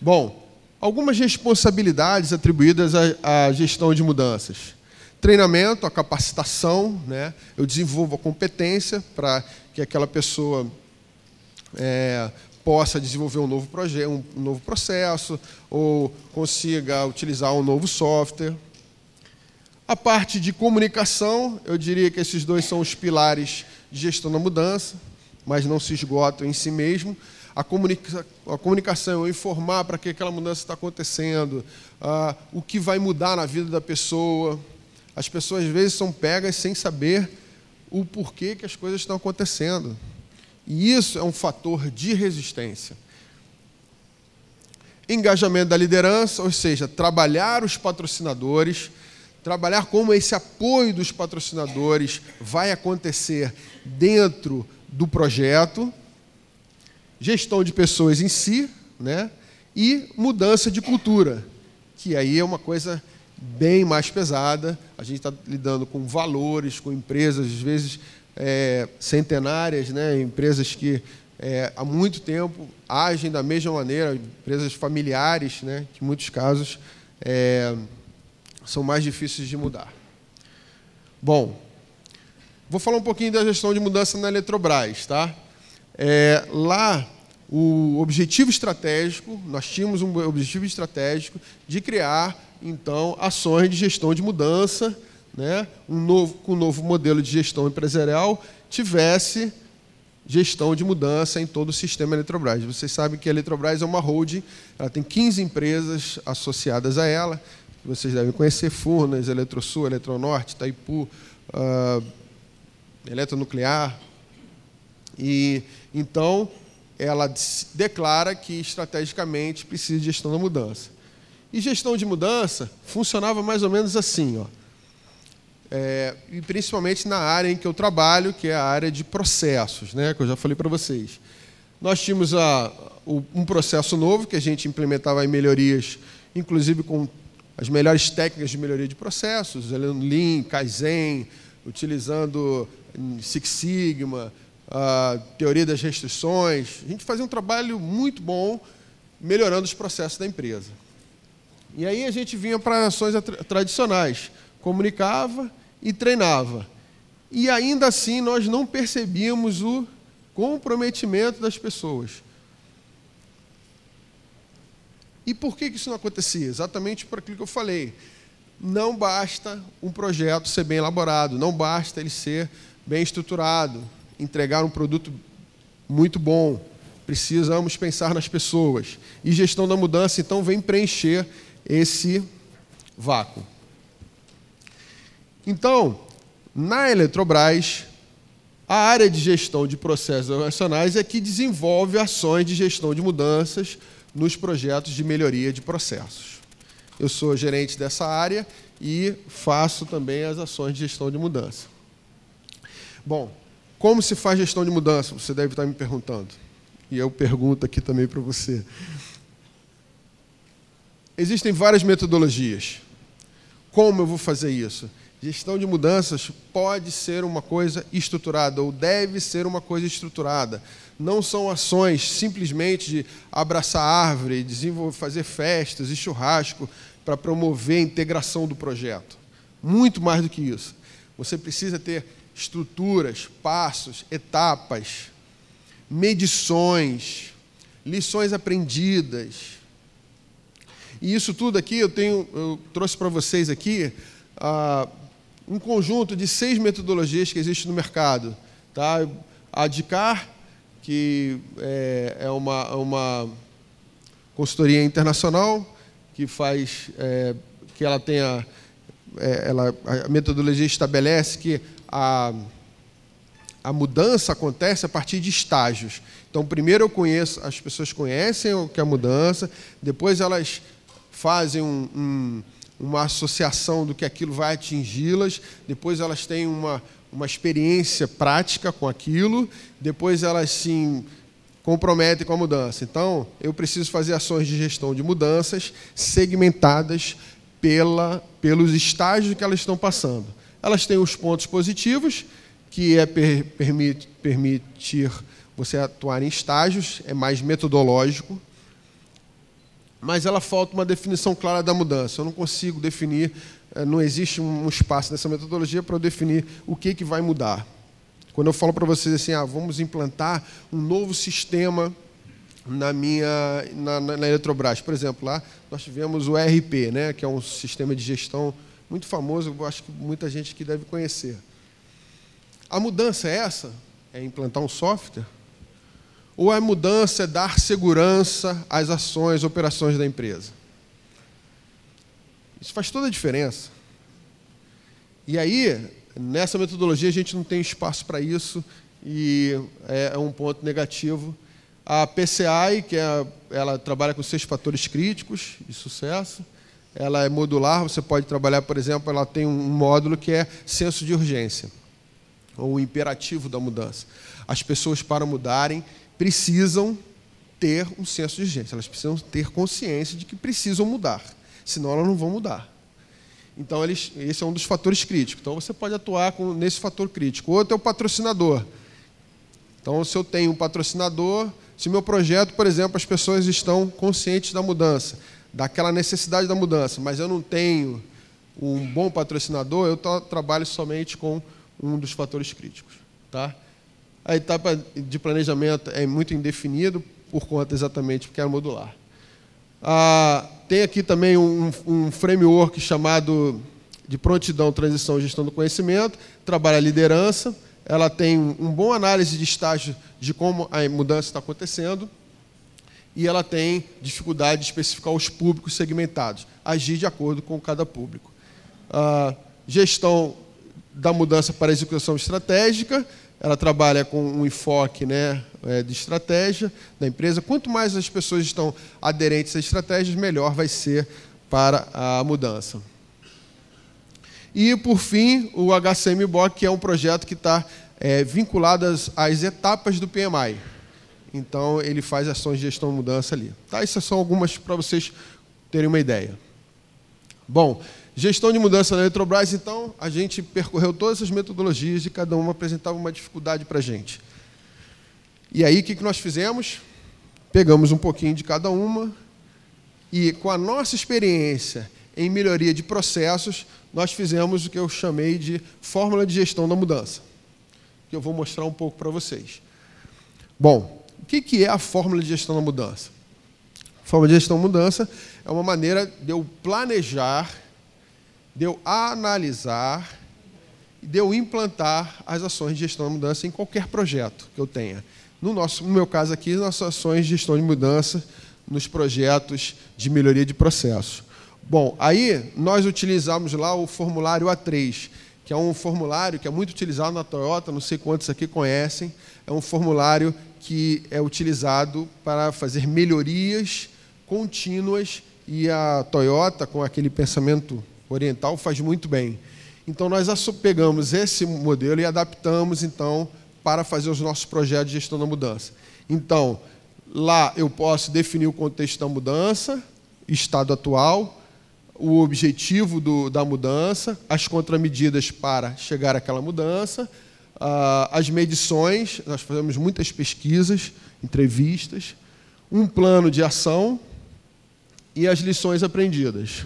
Bom, algumas responsabilidades atribuídas à, à gestão de mudanças. Treinamento, a capacitação, né? eu desenvolvo a competência para que aquela pessoa é, possa desenvolver um novo projeto, um novo processo ou consiga utilizar um novo software. A parte de comunicação, eu diria que esses dois são os pilares de gestão da mudança, mas não se esgotam em si mesmo. A, comunica a comunicação, informar para que aquela mudança está acontecendo, uh, o que vai mudar na vida da pessoa. As pessoas às vezes são pegas sem saber o porquê que as coisas estão acontecendo. E isso é um fator de resistência. Engajamento da liderança, ou seja, trabalhar os patrocinadores, trabalhar como esse apoio dos patrocinadores vai acontecer dentro do projeto, gestão de pessoas em si, né? E mudança de cultura, que aí é uma coisa bem mais pesada. A gente está lidando com valores, com empresas, às vezes é, centenárias, né? empresas que é, há muito tempo agem da mesma maneira, empresas familiares, né? que em muitos casos é, são mais difíceis de mudar. Bom, vou falar um pouquinho da gestão de mudança na Eletrobras. Tá? É, lá, o objetivo estratégico, nós tínhamos um objetivo estratégico de criar, então, ações de gestão de mudança né, um novo, com um novo modelo de gestão empresarial, tivesse gestão de mudança em todo o sistema Eletrobras. Vocês sabem que a Eletrobras é uma holding, ela tem 15 empresas associadas a ela, vocês devem conhecer, Furnas, Eletrosul, Eletronorte, Taipu, uh, ah, Eletronuclear. E, então, ela declara que estrategicamente precisa de gestão da mudança. E gestão de mudança funcionava mais ou menos assim, ó. É, e principalmente na área em que eu trabalho, que é a área de processos, né, que eu já falei para vocês. Nós tínhamos a, o, um processo novo que a gente implementava em melhorias, inclusive com as melhores técnicas de melhoria de processos, usando Lean, Kaizen, utilizando Six Sigma, a teoria das restrições. A gente fazia um trabalho muito bom melhorando os processos da empresa. E aí a gente vinha para ações tradicionais comunicava e treinava. E ainda assim nós não percebíamos o comprometimento das pessoas. E por que isso não acontecia? Exatamente por aquilo que eu falei. Não basta um projeto ser bem elaborado, não basta ele ser bem estruturado, entregar um produto muito bom. Precisamos pensar nas pessoas. E gestão da mudança, então, vem preencher esse vácuo. Então, na Eletrobras, a área de gestão de processos organizacionais é que desenvolve ações de gestão de mudanças nos projetos de melhoria de processos. Eu sou gerente dessa área e faço também as ações de gestão de mudança. Bom, como se faz gestão de mudança? Você deve estar me perguntando. E eu pergunto aqui também para você. Existem várias metodologias. Como eu vou fazer isso? Gestão de mudanças pode ser uma coisa estruturada ou deve ser uma coisa estruturada. Não são ações simplesmente de abraçar árvore, desenvolver, fazer festas e churrasco para promover a integração do projeto. Muito mais do que isso. Você precisa ter estruturas, passos, etapas, medições, lições aprendidas. E isso tudo aqui eu tenho, eu trouxe para vocês aqui Uh, um conjunto de seis metodologias que existe no mercado. Tá? A DICAR, que é, é, uma, uma consultoria internacional, que faz é, que ela tenha. É, ela, a metodologia estabelece que a, a mudança acontece a partir de estágios. Então, primeiro eu conheço, as pessoas conhecem o que é a mudança, depois elas fazem um, um uma associação do que aquilo vai atingi-las, depois elas têm uma, uma experiência prática com aquilo, depois elas se comprometem com a mudança. Então, eu preciso fazer ações de gestão de mudanças segmentadas pela, pelos estágios que elas estão passando. Elas têm os pontos positivos, que é per, permit, permitir você atuar em estágios, é mais metodológico, mas ela falta uma definição clara da mudança. Eu não consigo definir, eh, não existe um espaço nessa metodologia para eu definir o que, que vai mudar. Quando eu falo para vocês assim, ah, vamos implantar um novo sistema na minha na, na, na, Eletrobras, por exemplo, lá nós tivemos o ERP, né, que é um sistema de gestão muito famoso, eu acho que muita gente que deve conhecer. A mudança é essa, é implantar um software ou a mudança é dar segurança às ações, operações da empresa? Isso faz toda a diferença. E aí, nessa metodologia, a gente não tem espaço para isso e é, é um ponto negativo. A PCI, que é, ela trabalha com seis fatores críticos de sucesso, ela é modular, você pode trabalhar, por exemplo, ela tem um módulo que é senso de urgência, ou imperativo da mudança. As pessoas para mudarem, precisam ter um senso de urgência, elas precisam ter consciência de que precisam mudar, senão elas não vão mudar. Então, eles, esse é um dos fatores críticos. Então, você pode atuar com, nesse fator crítico. Outro é o patrocinador. Então, se eu tenho um patrocinador, se meu projeto, por exemplo, as pessoas estão conscientes da mudança, daquela necessidade da mudança, mas eu não tenho um bom patrocinador, eu trabalho somente com um dos fatores críticos. Tá? A etapa de planejamento é muito indefinido, por conta exatamente, porque é modular. Ah, tem aqui também um, um framework chamado de prontidão, transição e gestão do conhecimento, trabalha a liderança, ela tem um bom análise de estágio de como a mudança está acontecendo e ela tem dificuldade de especificar os públicos segmentados, agir de acordo com cada público. Ah, gestão da mudança para execução estratégica, ela trabalha com um enfoque né, é, de estratégia da empresa. Quanto mais as pessoas estão aderentes a estratégias, melhor vai ser para a mudança. E, por fim, o HCM Boc, que é um projeto que está é, vinculado às, às, etapas do PMI. Então, ele faz ações de gestão de mudança ali. Tá? Essas são algumas para vocês terem uma ideia. Bom, Gestão de mudança na Eletrobras, então, a gente percorreu todas essas metodologias e cada uma apresentava uma dificuldade para a gente. E aí, o que nós fizemos? Pegamos um pouquinho de cada uma e, com a nossa experiência em melhoria de processos, nós fizemos o que eu chamei de fórmula de gestão da mudança, que eu vou mostrar um pouco para vocês. Bom, o que é a fórmula de gestão da mudança? A fórmula de gestão da mudança é uma maneira de eu planejar deu analisar e deu implantar as ações de gestão de mudança em qualquer projeto que eu tenha. No, nosso, no meu caso aqui, nossas ações de gestão de mudança nos projetos de melhoria de processo. Bom, aí nós utilizamos lá o formulário A3, que é um formulário que é muito utilizado na Toyota, não sei quantos aqui conhecem, é um formulário que é utilizado para fazer melhorias contínuas e a Toyota, com aquele pensamento oriental faz muito bem. Então nós pegamos esse modelo e adaptamos então para fazer os nossos projetos de gestão da mudança. Então, lá eu posso definir o contexto da mudança, estado atual, o objetivo do, da mudança, as contramedidas para chegar àquela mudança, as medições, nós fazemos muitas pesquisas, entrevistas, um plano de ação e as lições aprendidas.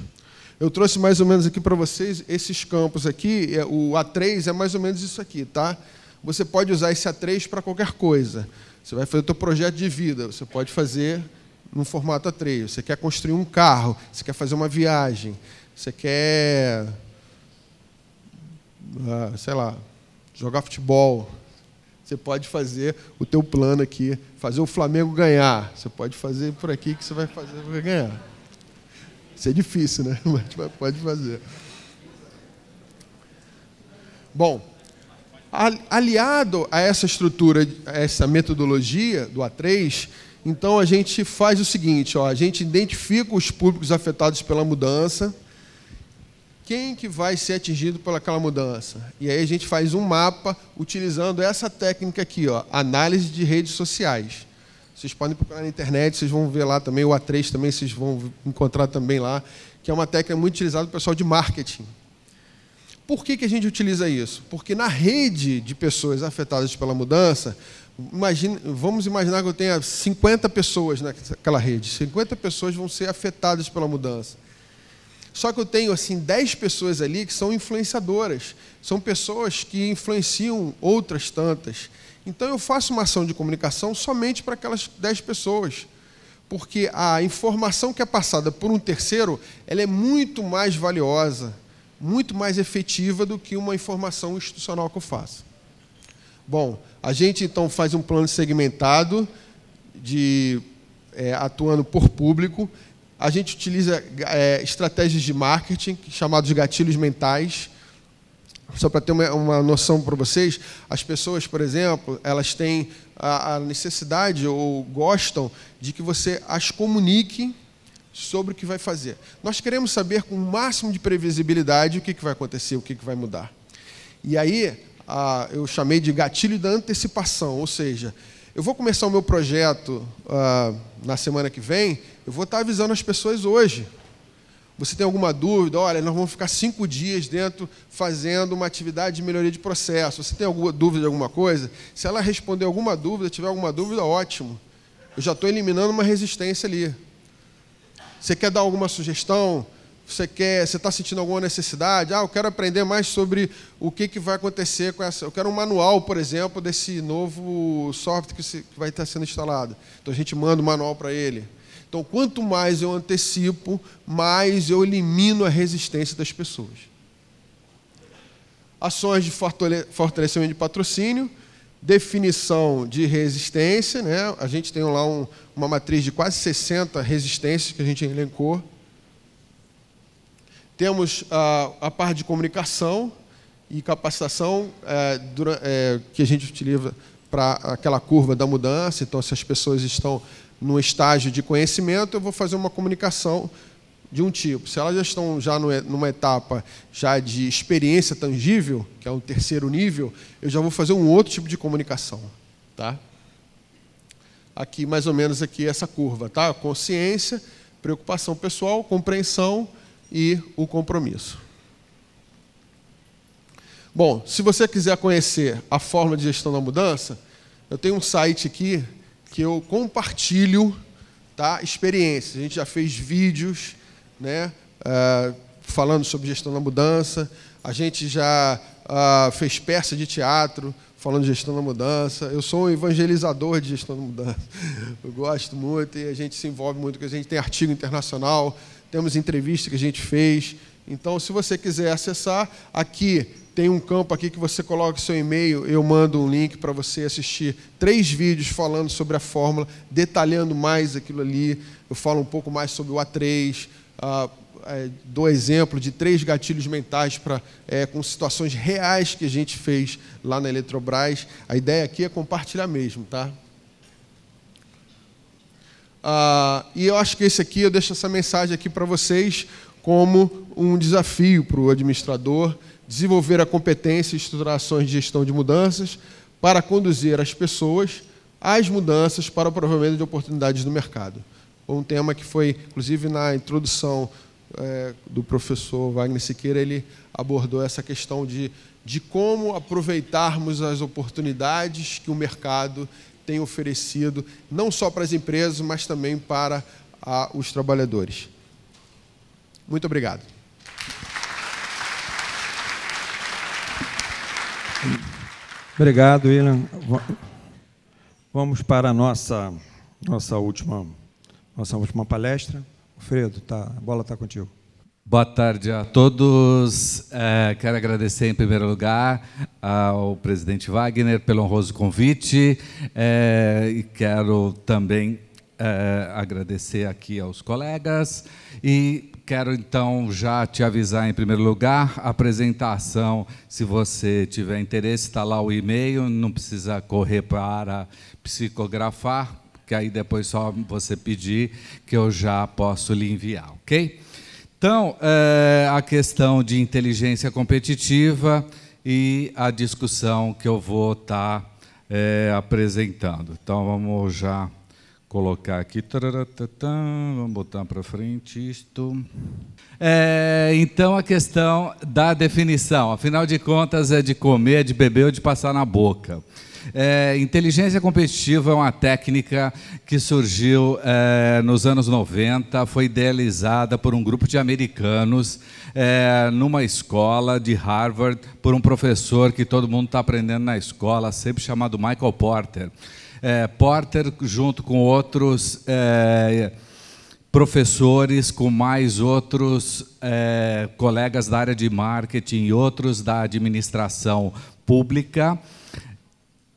Eu trouxe mais ou menos aqui para vocês esses campos aqui. É, o A3 é mais ou menos isso aqui, tá? Você pode usar esse A3 para qualquer coisa. Você vai fazer o seu projeto de vida, você pode fazer no formato A3. Você quer construir um carro, você quer fazer uma viagem, você quer, ah, sei lá, jogar futebol. Você pode fazer o teu plano aqui, fazer o Flamengo ganhar. Você pode fazer por aqui que você vai fazer ganhar. Isso é difícil, né? (laughs) Mas pode fazer. Bom, aliado a essa estrutura, a essa metodologia do A3, então a gente faz o seguinte, ó, a gente identifica os públicos afetados pela mudança, quem que vai ser atingido pelaquela mudança. E aí a gente faz um mapa utilizando essa técnica aqui, ó, análise de redes sociais. Vocês podem procurar na internet, vocês vão ver lá também, o A3 também, vocês vão encontrar também lá, que é uma técnica muito utilizada pelo pessoal de marketing. Por que, que a gente utiliza isso? Porque na rede de pessoas afetadas pela mudança, imagine, vamos imaginar que eu tenha 50 pessoas naquela rede. 50 pessoas vão ser afetadas pela mudança. Só que eu tenho assim 10 pessoas ali que são influenciadoras, são pessoas que influenciam outras tantas. Então eu faço uma ação de comunicação somente para aquelas 10 pessoas. Porque a informação que é passada por um terceiro, ela é muito mais valiosa, muito mais efetiva do que uma informação institucional que eu faço. Bom, a gente então faz um plano segmentado de é, atuando por público a gente utiliza é, estratégias de marketing, chamados gatilhos mentais. Só para ter uma, uma noção para vocês, as pessoas, por exemplo, elas têm a, a necessidade ou gostam de que você as comunique sobre o que vai fazer. Nós queremos saber com o máximo de previsibilidade o que, que vai acontecer, o que, que vai mudar. E aí, a, eu chamei de gatilho da antecipação, ou seja, eu vou começar o meu projeto a, ah, na semana que vem, eu vou estar avisando as pessoas hoje. Você tem alguma dúvida? Olha, nós vamos ficar cinco dias dentro fazendo uma atividade de melhoria de processo. Você tem alguma dúvida de alguma coisa? Se ela responder alguma dúvida, tiver alguma dúvida, ótimo. Eu já estou eliminando uma resistência ali. Você quer dar alguma sugestão? Você quer? Você está sentindo alguma necessidade? Ah, eu quero aprender mais sobre o que, que vai acontecer com essa. Eu quero um manual, por exemplo, desse novo software que vai estar sendo instalado. Então a gente manda o um manual para ele então, quanto mais eu antecipo, mais eu elimino a resistência das pessoas. Ações de fortalecimento de patrocínio, definição de resistência, né? a gente tem lá um, uma matriz de quase 60 resistências que a gente elencou. Temos a, a parte de comunicação e capacitação é, é, que a gente utiliza para aquela curva da mudança, então se as pessoas estão no estágio de conhecimento, eu vou fazer uma comunicação de um tipo. Se elas já estão já numa etapa já de experiência tangível, que é um terceiro nível, eu já vou fazer um outro tipo de comunicação, tá? Aqui mais ou menos aqui essa curva, tá? Consciência, preocupação pessoal, compreensão e o compromisso. Bom, se você quiser conhecer a forma de gestão da mudança, eu tenho um site aqui que eu compartilho tá, experiências. A gente já fez vídeos né, uh, falando sobre gestão da mudança, a gente já uh, fez peça de teatro falando de gestão da mudança. Eu sou um evangelizador de gestão da mudança. (laughs) Eu gosto muito e a gente se envolve muito com isso. A gente tem artigo internacional, temos entrevista que a gente fez. Então, se você quiser acessar, aqui tem um campo aqui que você coloca seu e-mail, eu mando um link para você assistir três vídeos falando sobre a fórmula, detalhando mais aquilo ali. Eu falo um pouco mais sobre o A3, uh, ah, é, dou exemplo de três gatilhos mentais para é, com situações reais que a gente fez lá na Eletrobras. A ideia aqui é compartilhar mesmo, tá? Ah, e eu acho que esse aqui, eu deixo essa mensagem aqui para vocês como um desafio para o administrador desenvolver a competência e estruturações de gestão de mudanças para conduzir as pessoas às mudanças para o provimento de oportunidades no mercado. Um tema que foi, inclusive, na introdução é, do professor Wagner Siqueira, ele abordou essa questão de, de como aproveitarmos as oportunidades que o mercado tem oferecido, não só para as empresas, mas também para a, os trabalhadores. Muito obrigado. Obrigado, William. Vamos para a nossa, nossa, última, nossa última palestra. Fredo, tá, a bola está contigo. Boa tarde a todos. É, quero agradecer, em primeiro lugar, ao presidente Wagner pelo honroso convite. É, e quero também é, agradecer aqui aos colegas. E Quero então já te avisar em primeiro lugar, a apresentação, se você tiver interesse, está lá o e-mail, não precisa correr para psicografar, que aí depois só você pedir que eu já posso lhe enviar, ok? Então, é, a questão de inteligência competitiva e a discussão que eu vou estar tá, é, apresentando. Então, vamos já colocar aqui. Vamos botar para frente isto. É, então, a questão da definição. Afinal de contas, é de comer, é de beber ou de passar na boca. É, inteligência competitiva é uma técnica que surgiu é, nos anos 90, foi idealizada por um grupo de americanos é, numa escola de Harvard, por um professor que todo mundo está aprendendo na escola, sempre chamado Michael Porter é, Porter, junto com outros é, professores, com mais outros é, colegas da área de marketing e outros da administração pública,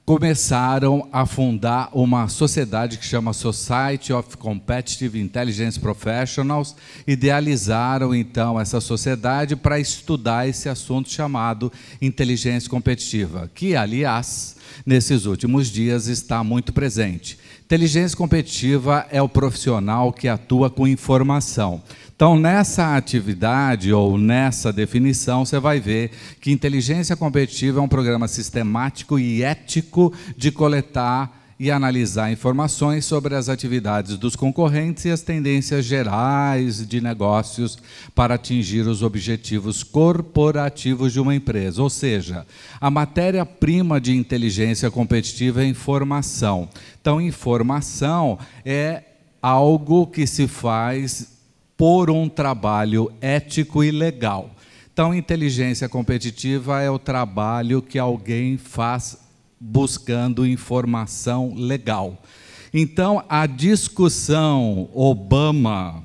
começaram a fundar uma sociedade que chama Society of Competitive Intelligence Professionals, idealizaram então essa sociedade para estudar esse assunto chamado inteligência competitiva, que aliás nesses últimos dias está muito presente. Inteligência competitiva é o profissional que atua com informação. Então, nessa atividade ou nessa definição, você vai ver que inteligência competitiva é um programa sistemático e ético de coletar e analisar informações sobre as atividades dos concorrentes e as tendências gerais de negócios para atingir os objetivos corporativos de uma empresa. Ou seja, a matéria-prima de inteligência competitiva é informação. Então, informação é algo que se faz por um trabalho ético e legal. Então, inteligência competitiva é o trabalho que alguém faz buscando informação legal. Então, a discussão Obama,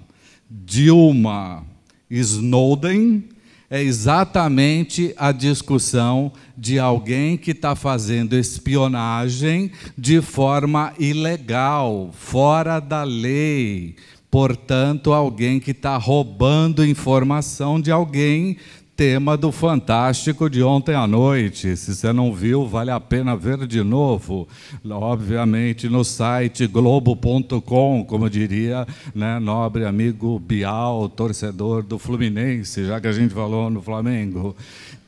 Dilma, Snowden é exatamente a discussão de alguém que está fazendo espionagem de forma ilegal, fora da lei. Portanto, alguém que está roubando informação de alguém tema do Fantástico de ontem à noite. Se você não viu, vale a pena ver de novo. Obviamente no site globo.com, como diria né, nobre amigo Bial, torcedor do Fluminense, já que a gente falou no Flamengo.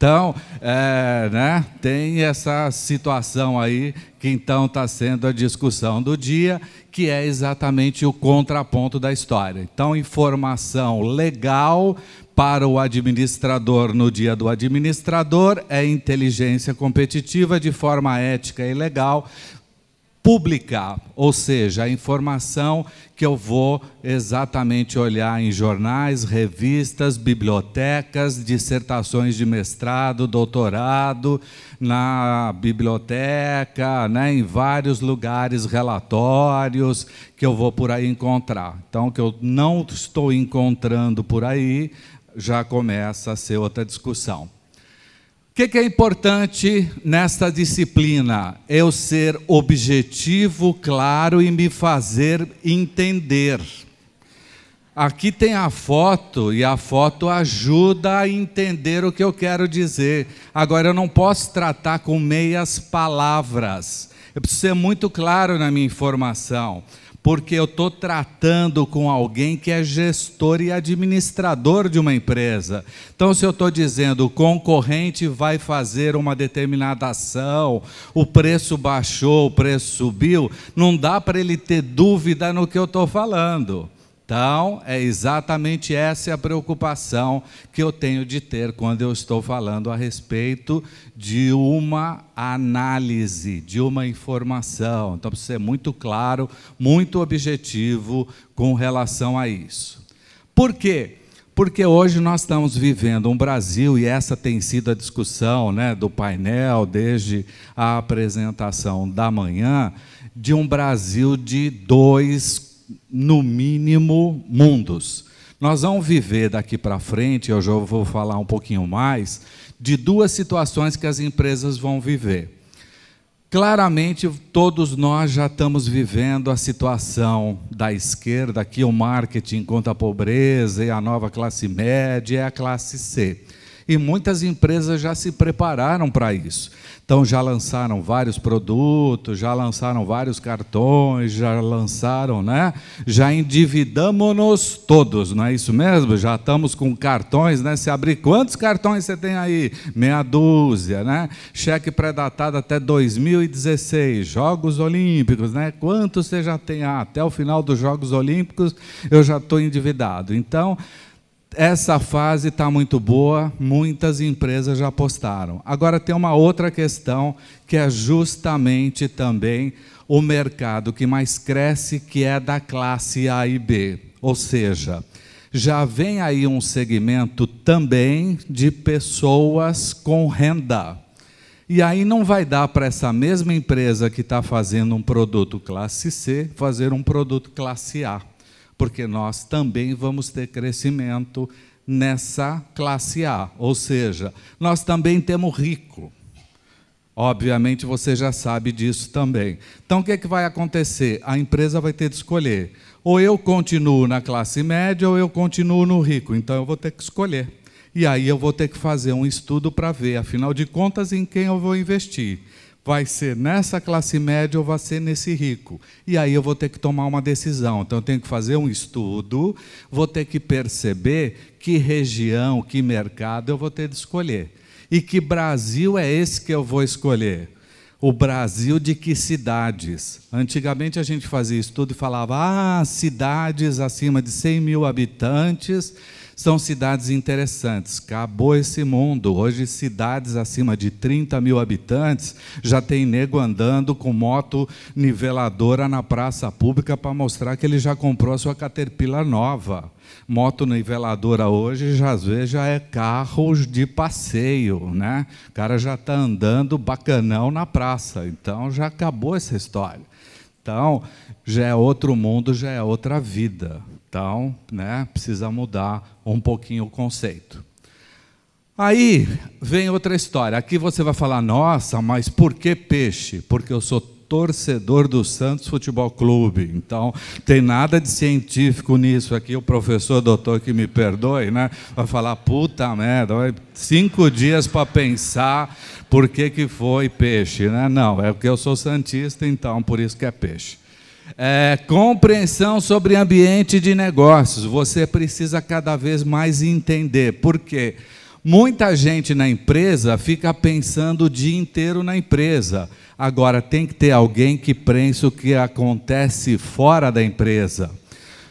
Então, é, né, tem essa situação aí que então está sendo a discussão do dia, que é exatamente o contraponto da história. Então, informação legal para o administrador no dia do administrador é inteligência competitiva de forma ética e legal pública, ou seja, a informação que eu vou exatamente olhar em jornais, revistas, bibliotecas, dissertações de mestrado, doutorado, na biblioteca, né, em vários lugares, relatórios que eu vou por aí encontrar. Então, o que eu não estou encontrando por aí, já começa a ser outra discussão. O que, que, é importante nesta disciplina? Eu ser objetivo, claro e me fazer entender. Aqui tem a foto e a foto ajuda a entender o que eu quero dizer. Agora, eu não posso tratar com meias palavras. Eu preciso ser muito claro na minha informação porque eu estou tratando com alguém que é gestor e administrador de uma empresa. Então, se eu estou dizendo o concorrente vai fazer uma determinada ação, o preço baixou, o preço subiu, não dá para ele ter dúvida no que eu estou falando. Então, é exatamente essa a preocupação que eu tenho de ter quando eu estou falando a respeito de uma análise, de uma informação. Então, precisa ser muito claro, muito objetivo com relação a isso. Por quê? Porque hoje nós estamos vivendo um Brasil, e essa tem sido a discussão né, do painel desde a apresentação da manhã, de um Brasil de dois no mínimo, mundos. Nós vamos viver daqui para frente, eu já vou falar um pouquinho mais, de duas situações que as empresas vão viver. Claramente, todos nós já estamos vivendo a situação da esquerda, que o marketing contra a pobreza e a nova classe média é a classe C. E muitas empresas já se prepararam para isso. Então já lançaram vários produtos, já lançaram vários cartões, já lançaram, né? Já endividamos-nos todos, não é isso mesmo? Já estamos com cartões, né? Se abrir quantos cartões você tem aí? Meia dúzia, né? Cheque pré-datado até 2016, Jogos Olímpicos, né? Quantos você já tem? Ah, até o final dos Jogos Olímpicos eu já estou endividado. Então, essa fase está muito boa, muitas empresas já apostaram. Agora tem uma outra questão que é justamente também o mercado que mais cresce, que é da classe A e B. Ou seja, já vem aí um segmento também de pessoas com renda. E aí não vai dar para essa mesma empresa que está fazendo um produto classe C fazer um produto classe A porque nós também vamos ter crescimento nessa classe A, ou seja, nós também temos rico. Obviamente você já sabe disso também. Então o que, é que vai acontecer? A empresa vai ter de escolher: ou eu continuo na classe média ou eu continuo no rico. Então eu vou ter que escolher. E aí eu vou ter que fazer um estudo para ver, afinal de contas, em quem eu vou investir vai ser nessa classe média ou vai ser nesse rico. E aí eu vou ter que tomar uma decisão. Então eu tenho que fazer um estudo, vou ter que perceber que região, que mercado eu vou ter de escolher. E que Brasil é esse que eu vou escolher? O Brasil de que cidades? Antigamente a gente fazia estudo e falava: ah, cidades acima de 100 mil habitantes são cidades interessantes. Acabou esse mundo. Hoje, cidades acima de 30 mil habitantes já tem nego andando com moto niveladora na praça pública para mostrar que ele já comprou a sua Caterpillar nova. Moto niveladora hoje, já, às vezes, já é carros de passeio, né? O cara já está andando bacanão na praça. Então, já acabou essa história. Então, já é outro mundo, já é outra vida. Então, né, precisa mudar um pouquinho o conceito. Aí vem outra história. Aqui você vai falar: nossa, mas por que peixe? Porque eu sou torcedor do Santos Futebol Clube. Então, tem nada de científico nisso aqui. O professor doutor que me perdoe, né? Vai falar, puta merda, vai cinco dias para pensar por que, que foi peixe, né? Não, é porque eu sou santista, então por isso que é peixe. É, compreensão sobre ambiente de negócios. Você precisa cada vez mais entender. Por quê? Muita gente na empresa fica pensando o dia inteiro na empresa. Agora, tem que ter alguém que pense o que acontece fora da empresa.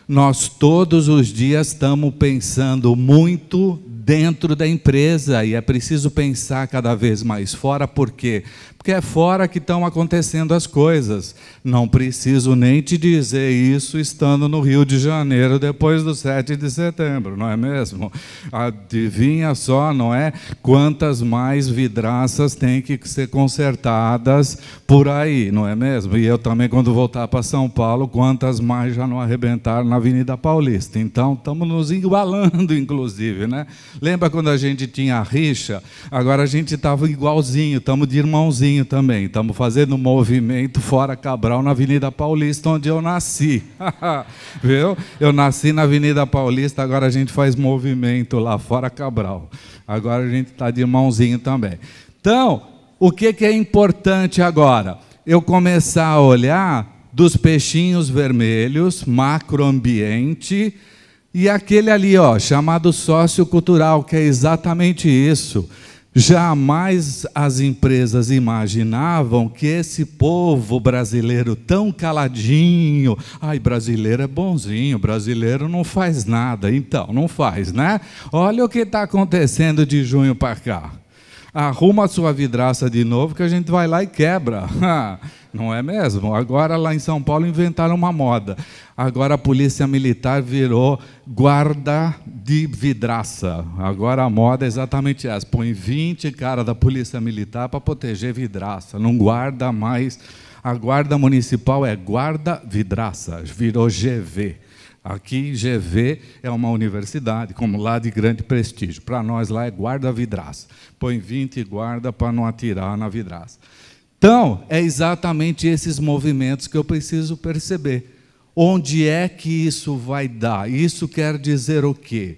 Nós todos os dias estamos pensando muito dentro da empresa e é preciso pensar cada vez mais fora, porque porque é fora que estão acontecendo as coisas. Não preciso nem te dizer isso estando no Rio de Janeiro depois do 7 de setembro, não é mesmo? Adivinha só, não é? Quantas mais vidraças têm que ser consertadas por aí, não é mesmo? E eu também, quando voltar para São Paulo, quantas mais já não arrebentaram na Avenida Paulista. Então, estamos nos igualando, (laughs) inclusive, né? Lembra quando a gente tinha a rixa? Agora a gente estava igualzinho, estamos de irmãozinho sozinho também. Estamos fazendo um movimento fora Cabral na Avenida Paulista, onde eu nasci. (laughs) Viu? Eu nasci na Avenida Paulista, agora a gente faz movimento lá fora Cabral. Agora a gente está de mãozinho também. Então, o que, que é importante agora? Eu começar a olhar dos peixinhos vermelhos, macroambiente, e aquele ali, ó, chamado sociocultural, que é exatamente isso. Jamais as empresas imaginavam que esse povo brasileiro tão caladinho, ai, brasileiro é bonzinho, brasileiro não faz nada, então, não faz, né? Olha o que está acontecendo de junho para cá. Arruma a sua vidraça de novo que a gente vai lá e quebra. (laughs) não é mesmo? Agora lá em São Paulo inventaram uma moda. Agora a polícia militar virou guarda de vidraça. Agora a moda é exatamente essa. Põe 20 cara da polícia militar para proteger vidraça. Não guarda mais. A guarda municipal é guarda vidraça. Virou GV. Aqui, GV é uma universidade, como lá de grande prestígio. Para nós lá é guarda vidraça. Põe 20 guarda para não atirar na vidraça. Então, é exatamente esses movimentos que eu preciso perceber. Onde é que isso vai dar? Isso quer dizer o quê?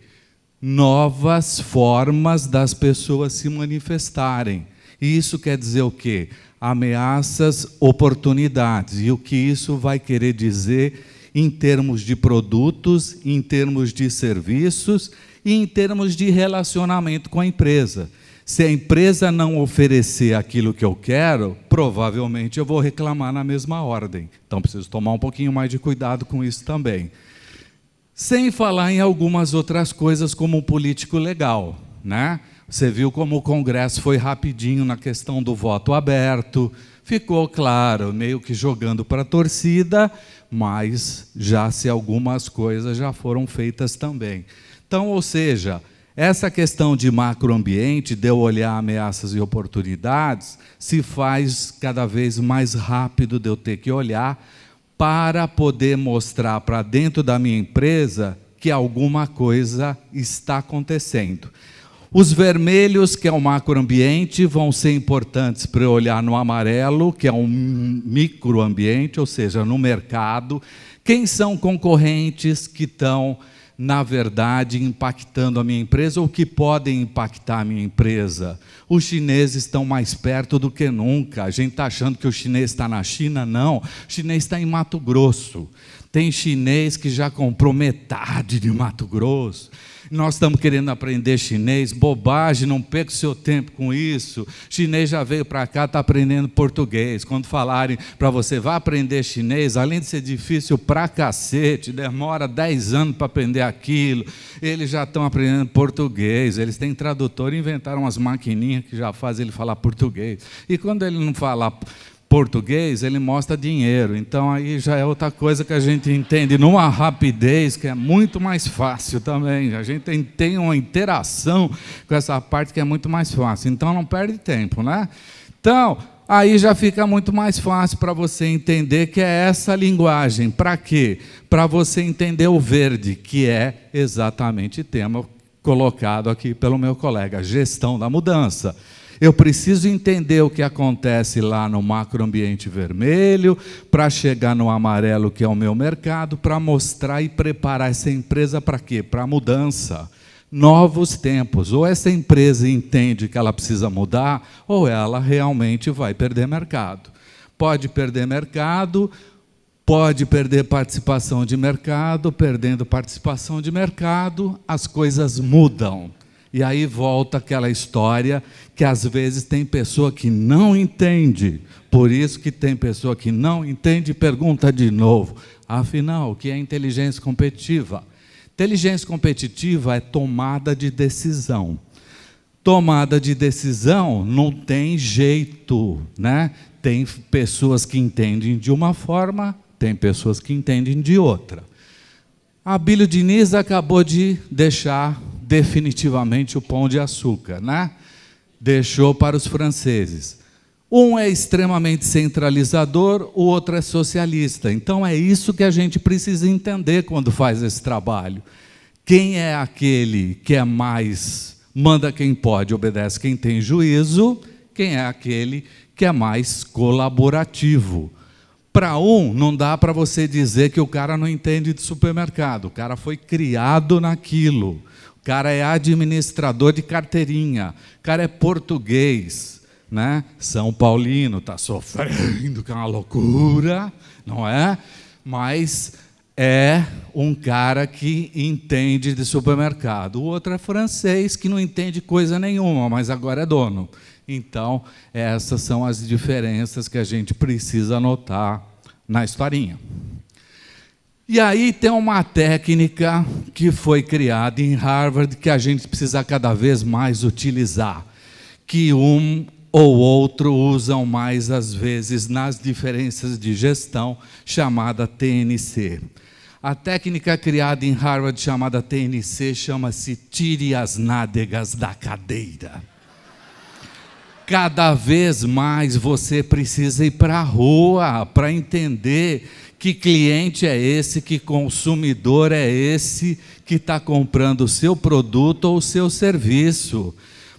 Novas formas das pessoas se manifestarem. isso quer dizer o quê? Ameaças, oportunidades. E o que isso vai querer dizer em termos de produtos, em termos de serviços e em termos de relacionamento com a empresa. Se a empresa não oferecer aquilo que eu quero, provavelmente eu vou reclamar na mesma ordem. Então preciso tomar um pouquinho mais de cuidado com isso também. Sem falar em algumas outras coisas, como o político legal. Né? Você viu como o Congresso foi rapidinho na questão do voto aberto. Ficou claro, meio que jogando para a torcida, mas já se algumas coisas já foram feitas também. Então, ou seja, essa questão de macroambiente, de eu olhar ameaças e oportunidades, se faz cada vez mais rápido de eu ter que olhar para poder mostrar para dentro da minha empresa que alguma coisa está acontecendo. Os vermelhos, que é o macroambiente, vão ser importantes para eu olhar no amarelo, que é um microambiente, ou seja, no mercado. Quem são concorrentes que estão na verdade, impactando a minha empresa ou que podem impactar a minha empresa. Os chineses estão mais perto do que nunca. A gente está achando que o chinês está na China, não. O chinês está em Mato Grosso. Tem chinês que já comprou metade de Mato Grosso. Nós estamos querendo aprender chinês, bobagem, não perca o seu tempo com isso. Chinês já veio para cá, está aprendendo português. Quando falarem para você, vá aprender chinês, além de ser difícil pra cacete, demora 10 anos para aprender aquilo. Eles já estão aprendendo português, eles têm tradutor, inventaram umas maquininhas que já fazem ele falar português. E quando ele não falar português, ele mostra dinheiro. Então aí já é outra coisa que a gente entende numa rapidez que é muito mais fácil também. A gente tem uma interação com essa parte que é muito mais fácil. Então não perde tempo, né? Então, aí já fica muito mais fácil para você entender que é essa linguagem. Para quê? Para você entender o verde, que é exatamente tema colocado aqui pelo meu colega, gestão da mudança. Eu preciso entender o que acontece lá no macroambiente vermelho, para chegar no amarelo, que é o meu mercado, para mostrar e preparar essa empresa para quê? Para mudança. Novos tempos. Ou essa empresa entende que ela precisa mudar, ou ela realmente vai perder mercado. Pode perder mercado, pode perder participação de mercado, perdendo participação de mercado, as coisas mudam. E aí volta aquela história que às vezes tem pessoa que não entende. Por isso que tem pessoa que não entende e pergunta de novo. Afinal, o que é inteligência competitiva? Inteligência competitiva é tomada de decisão. Tomada de decisão não tem jeito, né? Tem pessoas que entendem de uma forma, tem pessoas que entendem de outra. Abílio Diniz acabou de deixar definitivamente o pão de açúcar, né? Deixou para os franceses. Um é extremamente centralizador, o outro é socialista. Então é isso que a gente precisa entender quando faz esse trabalho. Quem é aquele que é mais manda quem pode, obedece quem tem juízo, quem é aquele que é mais colaborativo. Para um, não dá para você dizer que o cara não entende de supermercado, o cara foi criado naquilo cara é administrador de carteirinha, cara é português, né? São Paulino está sofrendo, com é uma loucura, não é? Mas é um cara que entende de supermercado. O outro é francês, que não entende coisa nenhuma, mas agora é dono. Então, essas são as diferenças que a gente precisa notar na historinha. E aí tem uma técnica que foi criada em Harvard que a gente precisa cada vez mais utilizar, que um ou outro usam mais às vezes nas diferenças de gestão, chamada TNC. A técnica criada em Harvard chamada TNC chama-se tire as nádegas da cadeira. Cada vez mais você precisa ir para a rua para entender que cliente é esse? Que consumidor é esse que está comprando o seu produto ou o seu serviço?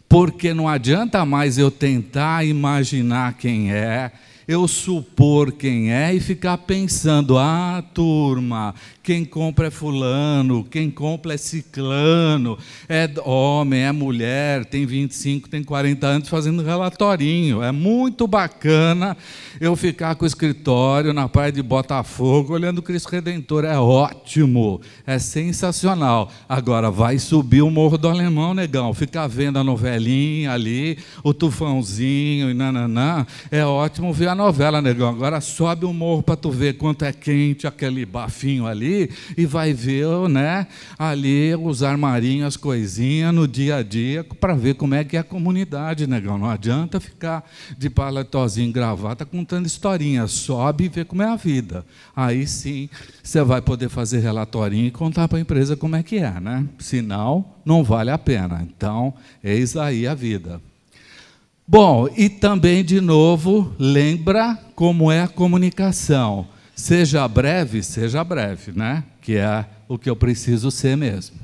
Porque não adianta mais eu tentar imaginar quem é, eu supor quem é e ficar pensando: ah, turma, quem compra é fulano, quem compra é ciclano, é homem, é mulher, tem 25, tem 40 anos, fazendo relatorinho. É muito bacana eu ficar com o escritório na praia de Botafogo olhando o Cristo Redentor. É ótimo, é sensacional. Agora, vai subir o Morro do Alemão, negão, ficar vendo a novelinha ali, o tufãozinho e nananã. É ótimo ver a novela, negão. Agora sobe o um morro para tu ver quanto é quente aquele bafinho ali e vai ver, né, ali os armarinhos, as coisinhas no dia a dia para ver como é que é a comunidade, negão. Não adianta ficar de paletózinho gravata, contando historinha. Sobe e vê como é a vida. Aí sim você vai poder fazer relatorinho e contar para a empresa como é que é, né? Senão, não vale a pena. Então, eis aí a vida. Bom, e também, de novo, lembra como é a comunicação. Seja breve, seja breve, né? Que é o que eu preciso ser mesmo.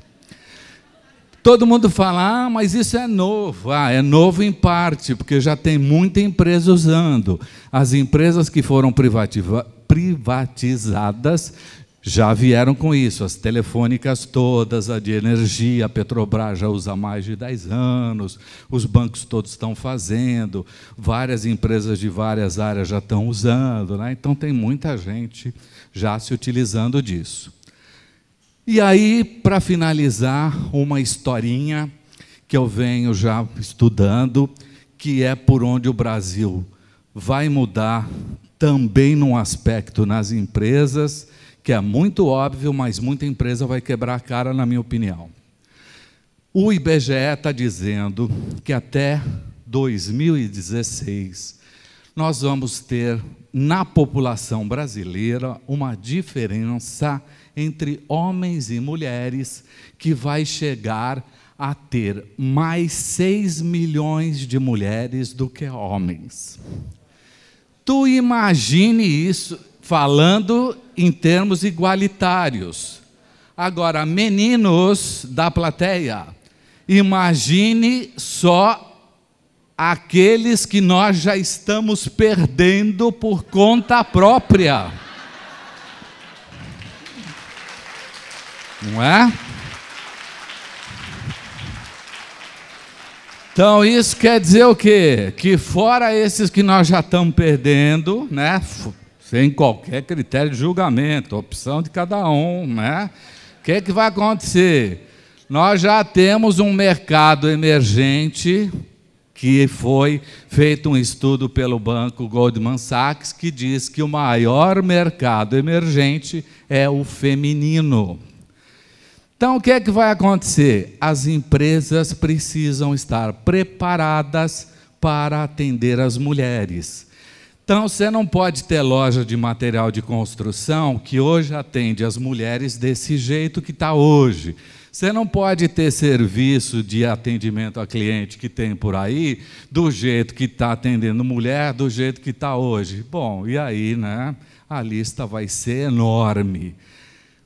Todo mundo fala, ah, mas isso é novo. Ah, é novo em parte, porque já tem muita empresa usando. As empresas que foram privatizadas já vieram com isso, as telefônicas todas, a de energia, a Petrobras já usa há mais de 10 anos, os bancos todos estão fazendo, várias empresas de várias áreas já estão usando, né? então tem muita gente já se utilizando disso. E aí, para finalizar, uma historinha que eu venho já estudando, que é por onde o Brasil vai mudar também num aspecto nas empresas que é muito óbvio, mas muita empresa vai quebrar a cara, na minha opinião. O IBGE está dizendo que até 2016 nós vamos ter na população brasileira uma diferença entre homens e mulheres que vai chegar a ter mais 6 milhões de mulheres do que homens. Tu imagine isso falando em termos igualitários. Agora, meninos da plateia, imagine só aqueles que nós já estamos perdendo por conta própria. Não é? Então isso quer dizer o quê? Que fora esses que nós já estamos perdendo, né? sem qualquer critério de julgamento, opção de cada um, né? O que, que vai acontecer? Nós já temos um mercado emergente que foi feito um estudo pelo banco Goldman Sachs que diz que o maior mercado emergente é o feminino. Então, o que é que vai acontecer? As empresas precisam estar preparadas para atender as mulheres. Então você não pode ter loja de material de construção que hoje atende as mulheres desse jeito que está hoje. Você não pode ter serviço de atendimento a cliente que tem por aí do jeito que está atendendo mulher, do jeito que está hoje. Bom, e aí, né? A lista vai ser enorme.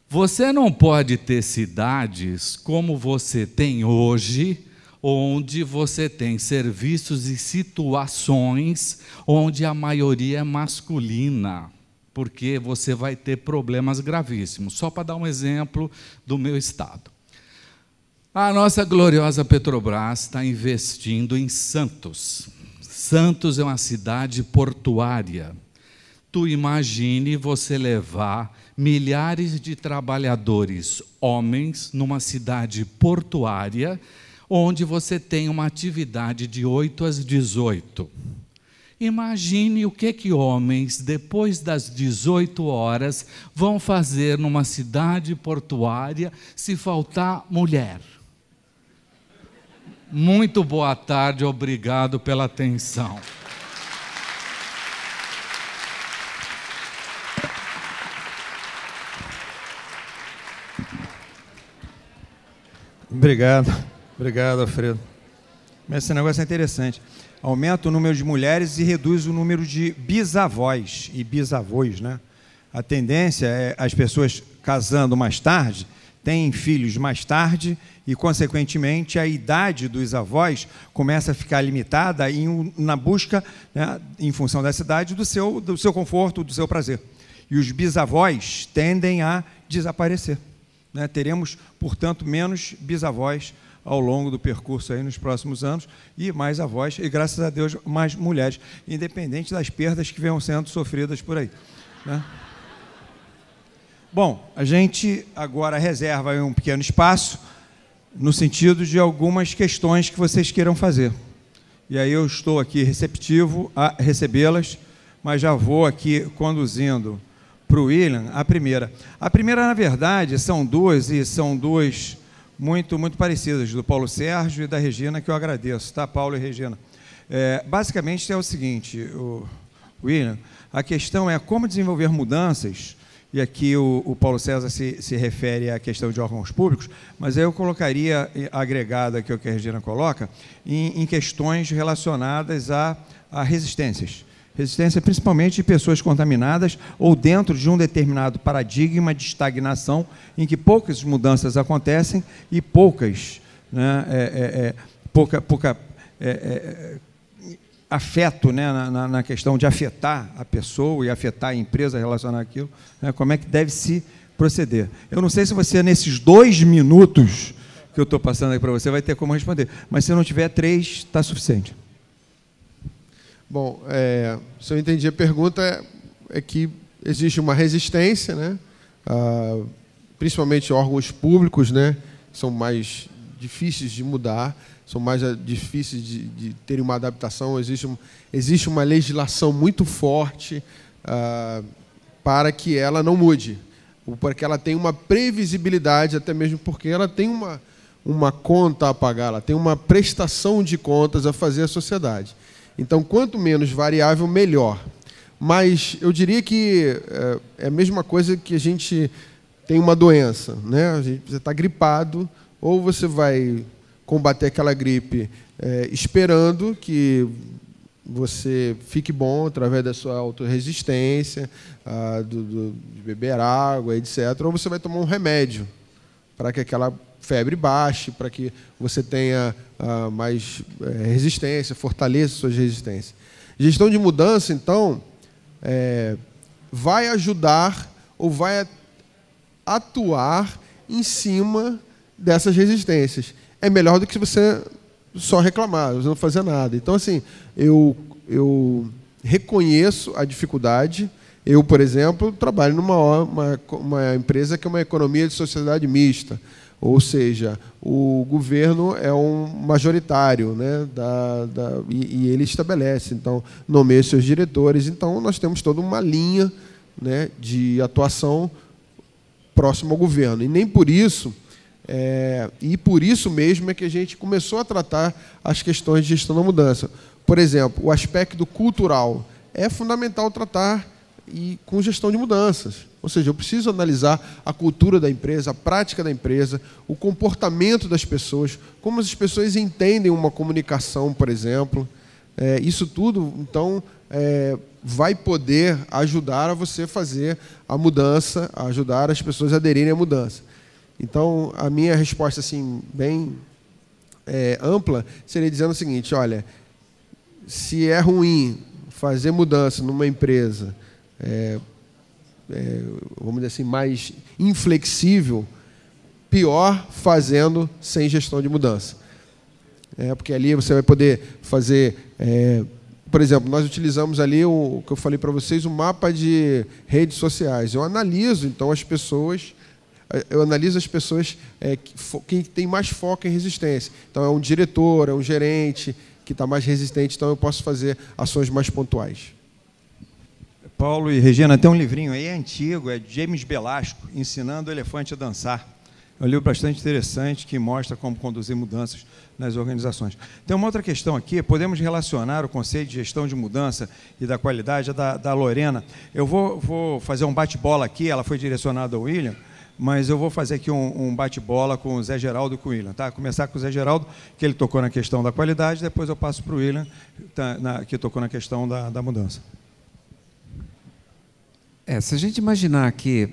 Você não pode ter cidades como você tem hoje onde você tem serviços e situações onde a maioria é masculina, porque você vai ter problemas gravíssimos. Só para dar um exemplo do meu estado. A nossa gloriosa Petrobras está investindo em Santos. Santos é uma cidade portuária. Tu imagine você levar milhares de trabalhadores homens numa cidade portuária onde você tem uma atividade de 8 às 18. Imagine o que que homens depois das 18 horas vão fazer numa cidade portuária se faltar mulher. Muito boa tarde, obrigado pela atenção. Obrigado. Obrigado, Alfredo. Mas esse negócio é interessante. Aumenta o número de mulheres e reduz o número de bisavós e bisavós, né? A tendência é as pessoas casando mais tarde, têm filhos mais tarde e, consequentemente, a idade dos avós começa a ficar limitada em, na busca, né, em função da cidade, do seu, do seu conforto, do seu prazer. E os bisavós tendem a desaparecer. Né? Teremos, portanto, menos bisavós ao longo do percurso aí nos próximos anos, e mais avós, e graças a Deus, mais mulheres, independente das perdas que venham sendo sofridas por aí. Né? Bom, a gente agora reserva um pequeno espaço no sentido de algumas questões que vocês queiram fazer. E aí eu estou aqui receptivo a recebê-las, mas já vou aqui conduzindo para o William a primeira. A primeira, na verdade, são duas e são dois muito, muito parecidas, do Paulo Sérgio e da Regina, que eu agradeço, tá, Paulo e Regina. É, basicamente é o seguinte, o William, a questão é como desenvolver mudanças, e aqui o, o Paulo César se, se, refere à questão de órgãos públicos, mas aí eu colocaria agregado aqui o que a Regina coloca, em, em questões relacionadas a, a resistências. Resistência principalmente de pessoas contaminadas ou dentro de um determinado paradigma de estagnação em que poucas mudanças acontecem e poucas, né, é, é, é pouca, pouca é, é afeto né, na, na, questão de afetar a pessoa e afetar a empresa relacionada àquilo, né, como é que deve se proceder. Eu não sei se você, nesses dois minutos que eu estou passando aí para você, vai ter como responder, mas se não tiver três, está suficiente. Bom, é, se eu entendi a pergunta, é, é que existe uma resistência, né? Ah, principalmente órgãos públicos, né? São mais difíceis de mudar, são mais é, difíceis de, de terem uma adaptação. Existe, existe uma legislação muito forte ah, para que ela não mude, para que ela tenha uma previsibilidade, até mesmo porque ela tem uma, uma conta a pagar, ela tem uma prestação de contas a fazer à sociedade. Então, quanto menos variável, melhor. Mas eu diria que eh, é a mesma coisa que a gente tem uma doença, né? A gente, você está gripado, ou você vai combater aquela gripe é, esperando que você fique bom através da sua autorresistência, ah, do, do, de beber água, etc. Ou você vai tomar um remédio para que aquela febre baixe, para que você tenha uh, mais é, resistência, fortaleça suas resistências. Gestão de mudança, então, é, vai ajudar ou vai atuar em cima dessas resistências. É melhor do que você só reclamar, você não fazer nada. Então, assim, eu, eu reconheço a dificuldade. Eu, por exemplo, trabalho numa uma, uma empresa que é uma economia de sociedade mista. Ou seja, o governo é um majoritário né, da, da e, e, ele estabelece, então, nomeia seus diretores. Então, nós temos toda uma linha né, de atuação próximo ao governo. E nem por isso, é, e por isso mesmo é que a gente começou a tratar as questões de gestão da mudança. Por exemplo, o aspecto cultural. É fundamental tratar e com gestão de mudanças. Ou seja, eu preciso analisar a cultura da empresa, a prática da empresa, o comportamento das pessoas, como as pessoas entendem uma comunicação, por exemplo. É, isso tudo, então, é, vai poder ajudar a você fazer a mudança, ajudar as pessoas a aderirem à mudança. Então, a minha resposta, assim, bem é, ampla, seria dizendo o seguinte: olha, se é ruim fazer mudança numa empresa, é, é, vamos dizer assim, mais inflexível, pior fazendo sem gestão de mudança. É, porque ali você vai poder fazer. É, por exemplo, nós utilizamos ali o, que eu falei para vocês, o um mapa de redes sociais. Eu analiso, então, as pessoas. É, eu analiso as pessoas é, que, quem tem mais foco em resistência. Então, é um diretor, é um gerente que está mais resistente, então eu posso fazer ações mais pontuais. Paulo e Regina, tem um livrinho aí, é antigo, é James Belasco, Ensinando o Elefante a Dançar. É um livro bastante interessante que mostra como conduzir mudanças nas organizações. Tem uma outra questão aqui, podemos relacionar o conceito de gestão de mudança e da qualidade da, da Lorena. Eu vou, vou fazer um bate-bola aqui, ela foi direcionada ao William, mas eu vou fazer aqui um, um bate-bola com o Zé Geraldo e com o William. Tá? Começar com o Zé Geraldo, que ele tocou na questão da qualidade, depois eu passo para o William, tá, na, que tocou na questão da, da mudança. É, se a gente imaginar que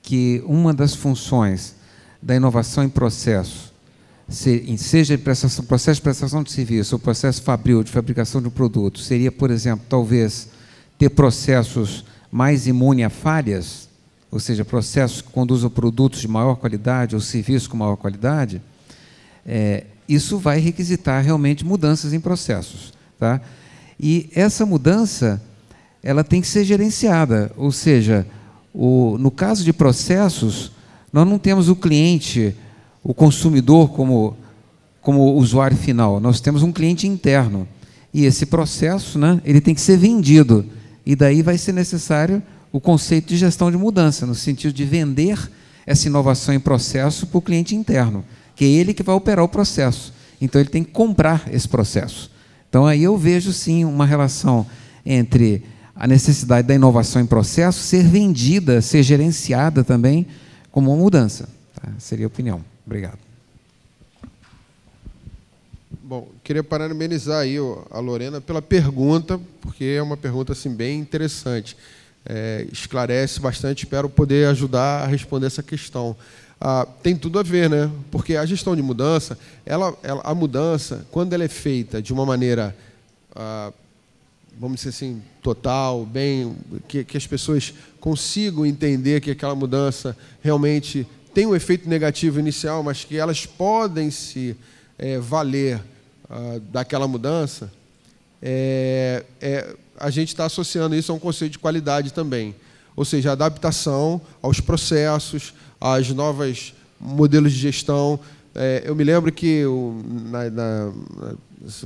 que uma das funções da inovação em processo, seja em prestação, processo de prestação de serviço ou processo fabril de fabricação de um produto, seria, por exemplo, talvez ter processos mais imunes a falhas, ou seja, processos que conduzam produtos de maior qualidade ou serviços com maior qualidade, é, isso vai requisitar realmente mudanças em processos. Tá? E essa mudança ela tem que ser gerenciada. Ou seja, o, no caso de processos, nós não temos o cliente, o consumidor como, como usuário final, nós temos um cliente interno. E esse processo né, ele tem que ser vendido. E daí vai ser necessário o conceito de gestão de mudança, no sentido de vender essa inovação em processo para o cliente interno, que é ele que vai operar o processo. Então ele tem que comprar esse processo. Então aí eu vejo sim uma relação entre a necessidade da inovação em processo ser vendida, ser gerenciada também como uma mudança. Tá? Seria a opinião. Obrigado. Bom, queria parabenizar aí a Lorena pela pergunta, porque é uma pergunta assim bem interessante. É, esclarece bastante, espero poder ajudar a responder essa questão. Ah, tem tudo a ver, né? Porque a gestão de mudança, ela, ela, a mudança, quando ela é feita de uma maneira ah, vamos dizer assim, total, bem, que, que as pessoas consigam entender que aquela mudança realmente tem um efeito negativo inicial, mas que elas podem se é, valer ah, daquela mudança, é, é, a gente está associando isso a um conceito de qualidade também. Ou seja, a adaptação aos processos, às novas modelos de gestão. eu me lembro que na, na,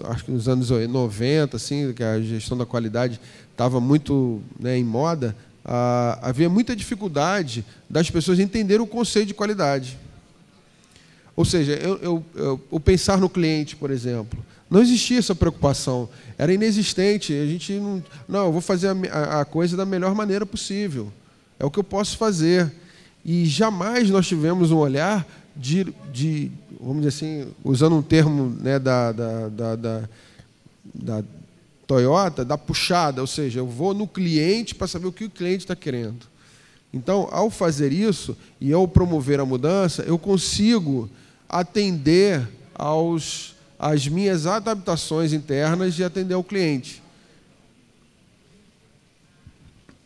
acho que nos anos 90, assim, que a gestão da qualidade estava muito né, em moda, ah, havia muita dificuldade das pessoas entenderem o conceito de qualidade. Ou seja, eu, eu, eu, o pensar no cliente, por exemplo, não existia essa preocupação, era inexistente. A gente não, não eu vou fazer a, a coisa da melhor maneira possível. É o que eu posso fazer. E jamais nós tivemos um olhar de, de vamos dizer assim, usando um termo né, da, da, da, da, da Toyota, da puxada, ou seja, eu vou no cliente para saber o que o cliente está querendo. Então, ao fazer isso e ao promover a mudança, eu consigo atender aos as minhas adaptações internas e atender ao cliente.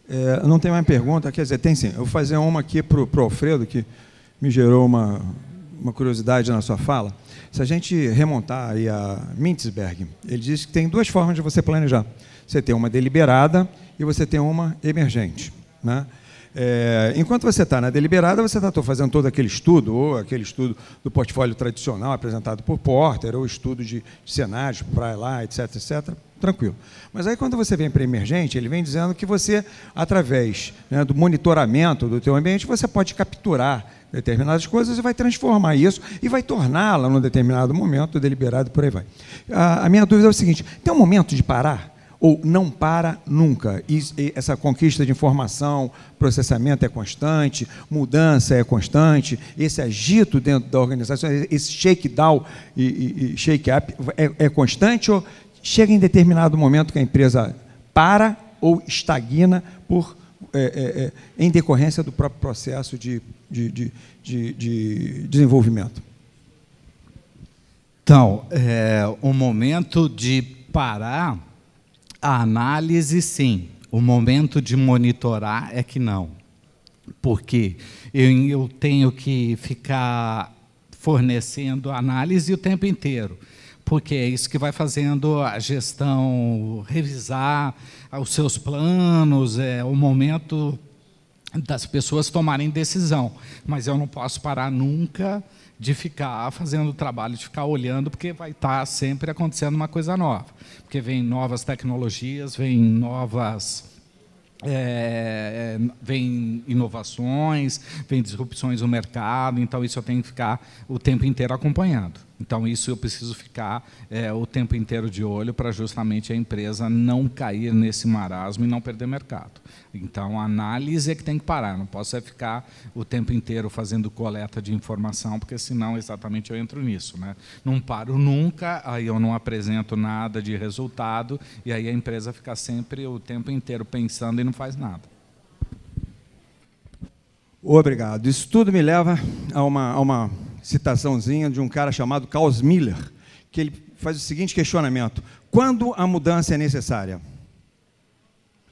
É, não tem mais pergunta? Quer dizer, tem sim. Eu vou fazer uma aqui para o Alfredo, que me gerou uma, uma curiosidade na sua fala. Se a gente remontar aí a Mintzberg, ele diz que tem duas formas de você planejar. Você tem uma deliberada e você tem uma emergente. Né? É, enquanto você está na deliberada, você está fazendo todo aquele estudo, ou aquele estudo do portfólio tradicional apresentado por Porter, ou estudo de, de cenários para lá, etc, etc. Tranquilo. Mas aí quando você vem para emergente, ele vem dizendo que você, através né, do monitoramento do teu ambiente, você pode capturar determinadas coisas e vai transformar isso e vai torná-la, num determinado momento, deliberado por aí vai. A, a minha dúvida é o seguinte: tem um momento de parar? Ou não para nunca? E, e essa conquista de informação, processamento é constante, mudança é constante, esse agito dentro da organização, esse shake-down e, e shake-up é, é constante ou chega em determinado momento que a empresa para ou estagna por é, é, é, em decorrência do próprio processo de, de, de, de, de desenvolvimento? Então, é momento de parar a análise, sim. O momento de monitorar é que não. Porque eu, eu tenho que ficar fornecendo análise o tempo inteiro porque é isso que vai fazendo a gestão revisar os seus planos, é o momento das pessoas tomarem decisão. Mas eu não posso parar nunca de ficar fazendo o trabalho, de ficar olhando, porque vai estar tá sempre acontecendo uma coisa nova. Porque vem novas tecnologias, vem novas. É, é, vem inovações, vem disrupções no mercado, então isso eu tenho que ficar o tempo inteiro acompanhando. Então, isso eu preciso ficar é, o tempo inteiro de olho para justamente a empresa não cair nesse marasmo e não perder mercado. Então, a análise é que tem que parar. Não posso é ficar o tempo inteiro fazendo coleta de informação, porque senão exatamente eu entro nisso. Né? Não paro nunca, aí eu não apresento nada de resultado, e aí a empresa fica sempre o tempo inteiro pensando e não faz nada. Obrigado. Isso tudo me leva a uma, a uma citaçãozinha de um cara chamado Klaus Miller, que ele faz o seguinte questionamento: quando a mudança é necessária?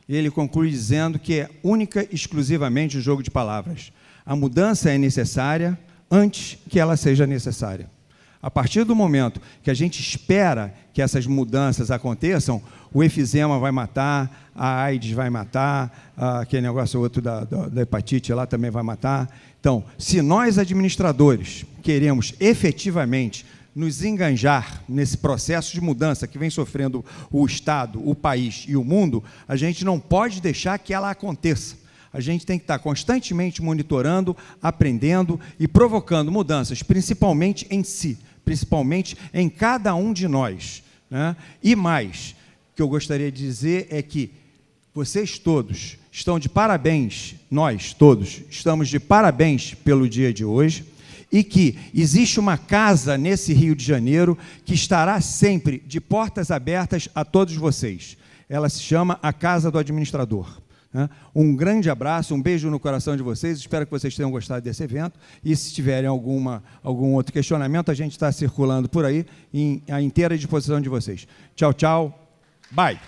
Ele conclui dizendo que é única e exclusivamente o um jogo de palavras. A mudança é necessária antes que ela seja necessária. A partir do momento que a gente espera que essas mudanças aconteçam, o efizema vai matar, a AIDS vai matar, aquele negócio outro da, da, da hepatite lá também vai matar. Então, se nós administradores queremos efetivamente nos enganjar nesse processo de mudança que vem sofrendo o Estado, o país e o mundo, a gente não pode deixar que ela aconteça. A gente tem que estar constantemente monitorando, aprendendo e provocando mudanças, principalmente em si, principalmente em cada um de nós. Né? E mais, que eu gostaria de dizer é que vocês todos estão de parabéns, nós todos estamos de parabéns pelo dia de hoje e que existe uma casa nesse Rio de Janeiro que estará sempre de portas abertas a todos vocês. Ela se chama a Casa do Administrador. Né? Um grande abraço, um beijo no coração de vocês. Espero que vocês tenham gostado desse evento. E se tiverem alguma, algum outro questionamento, a gente está circulando por aí em, à inteira disposição de vocês. Tchau, tchau. Bye.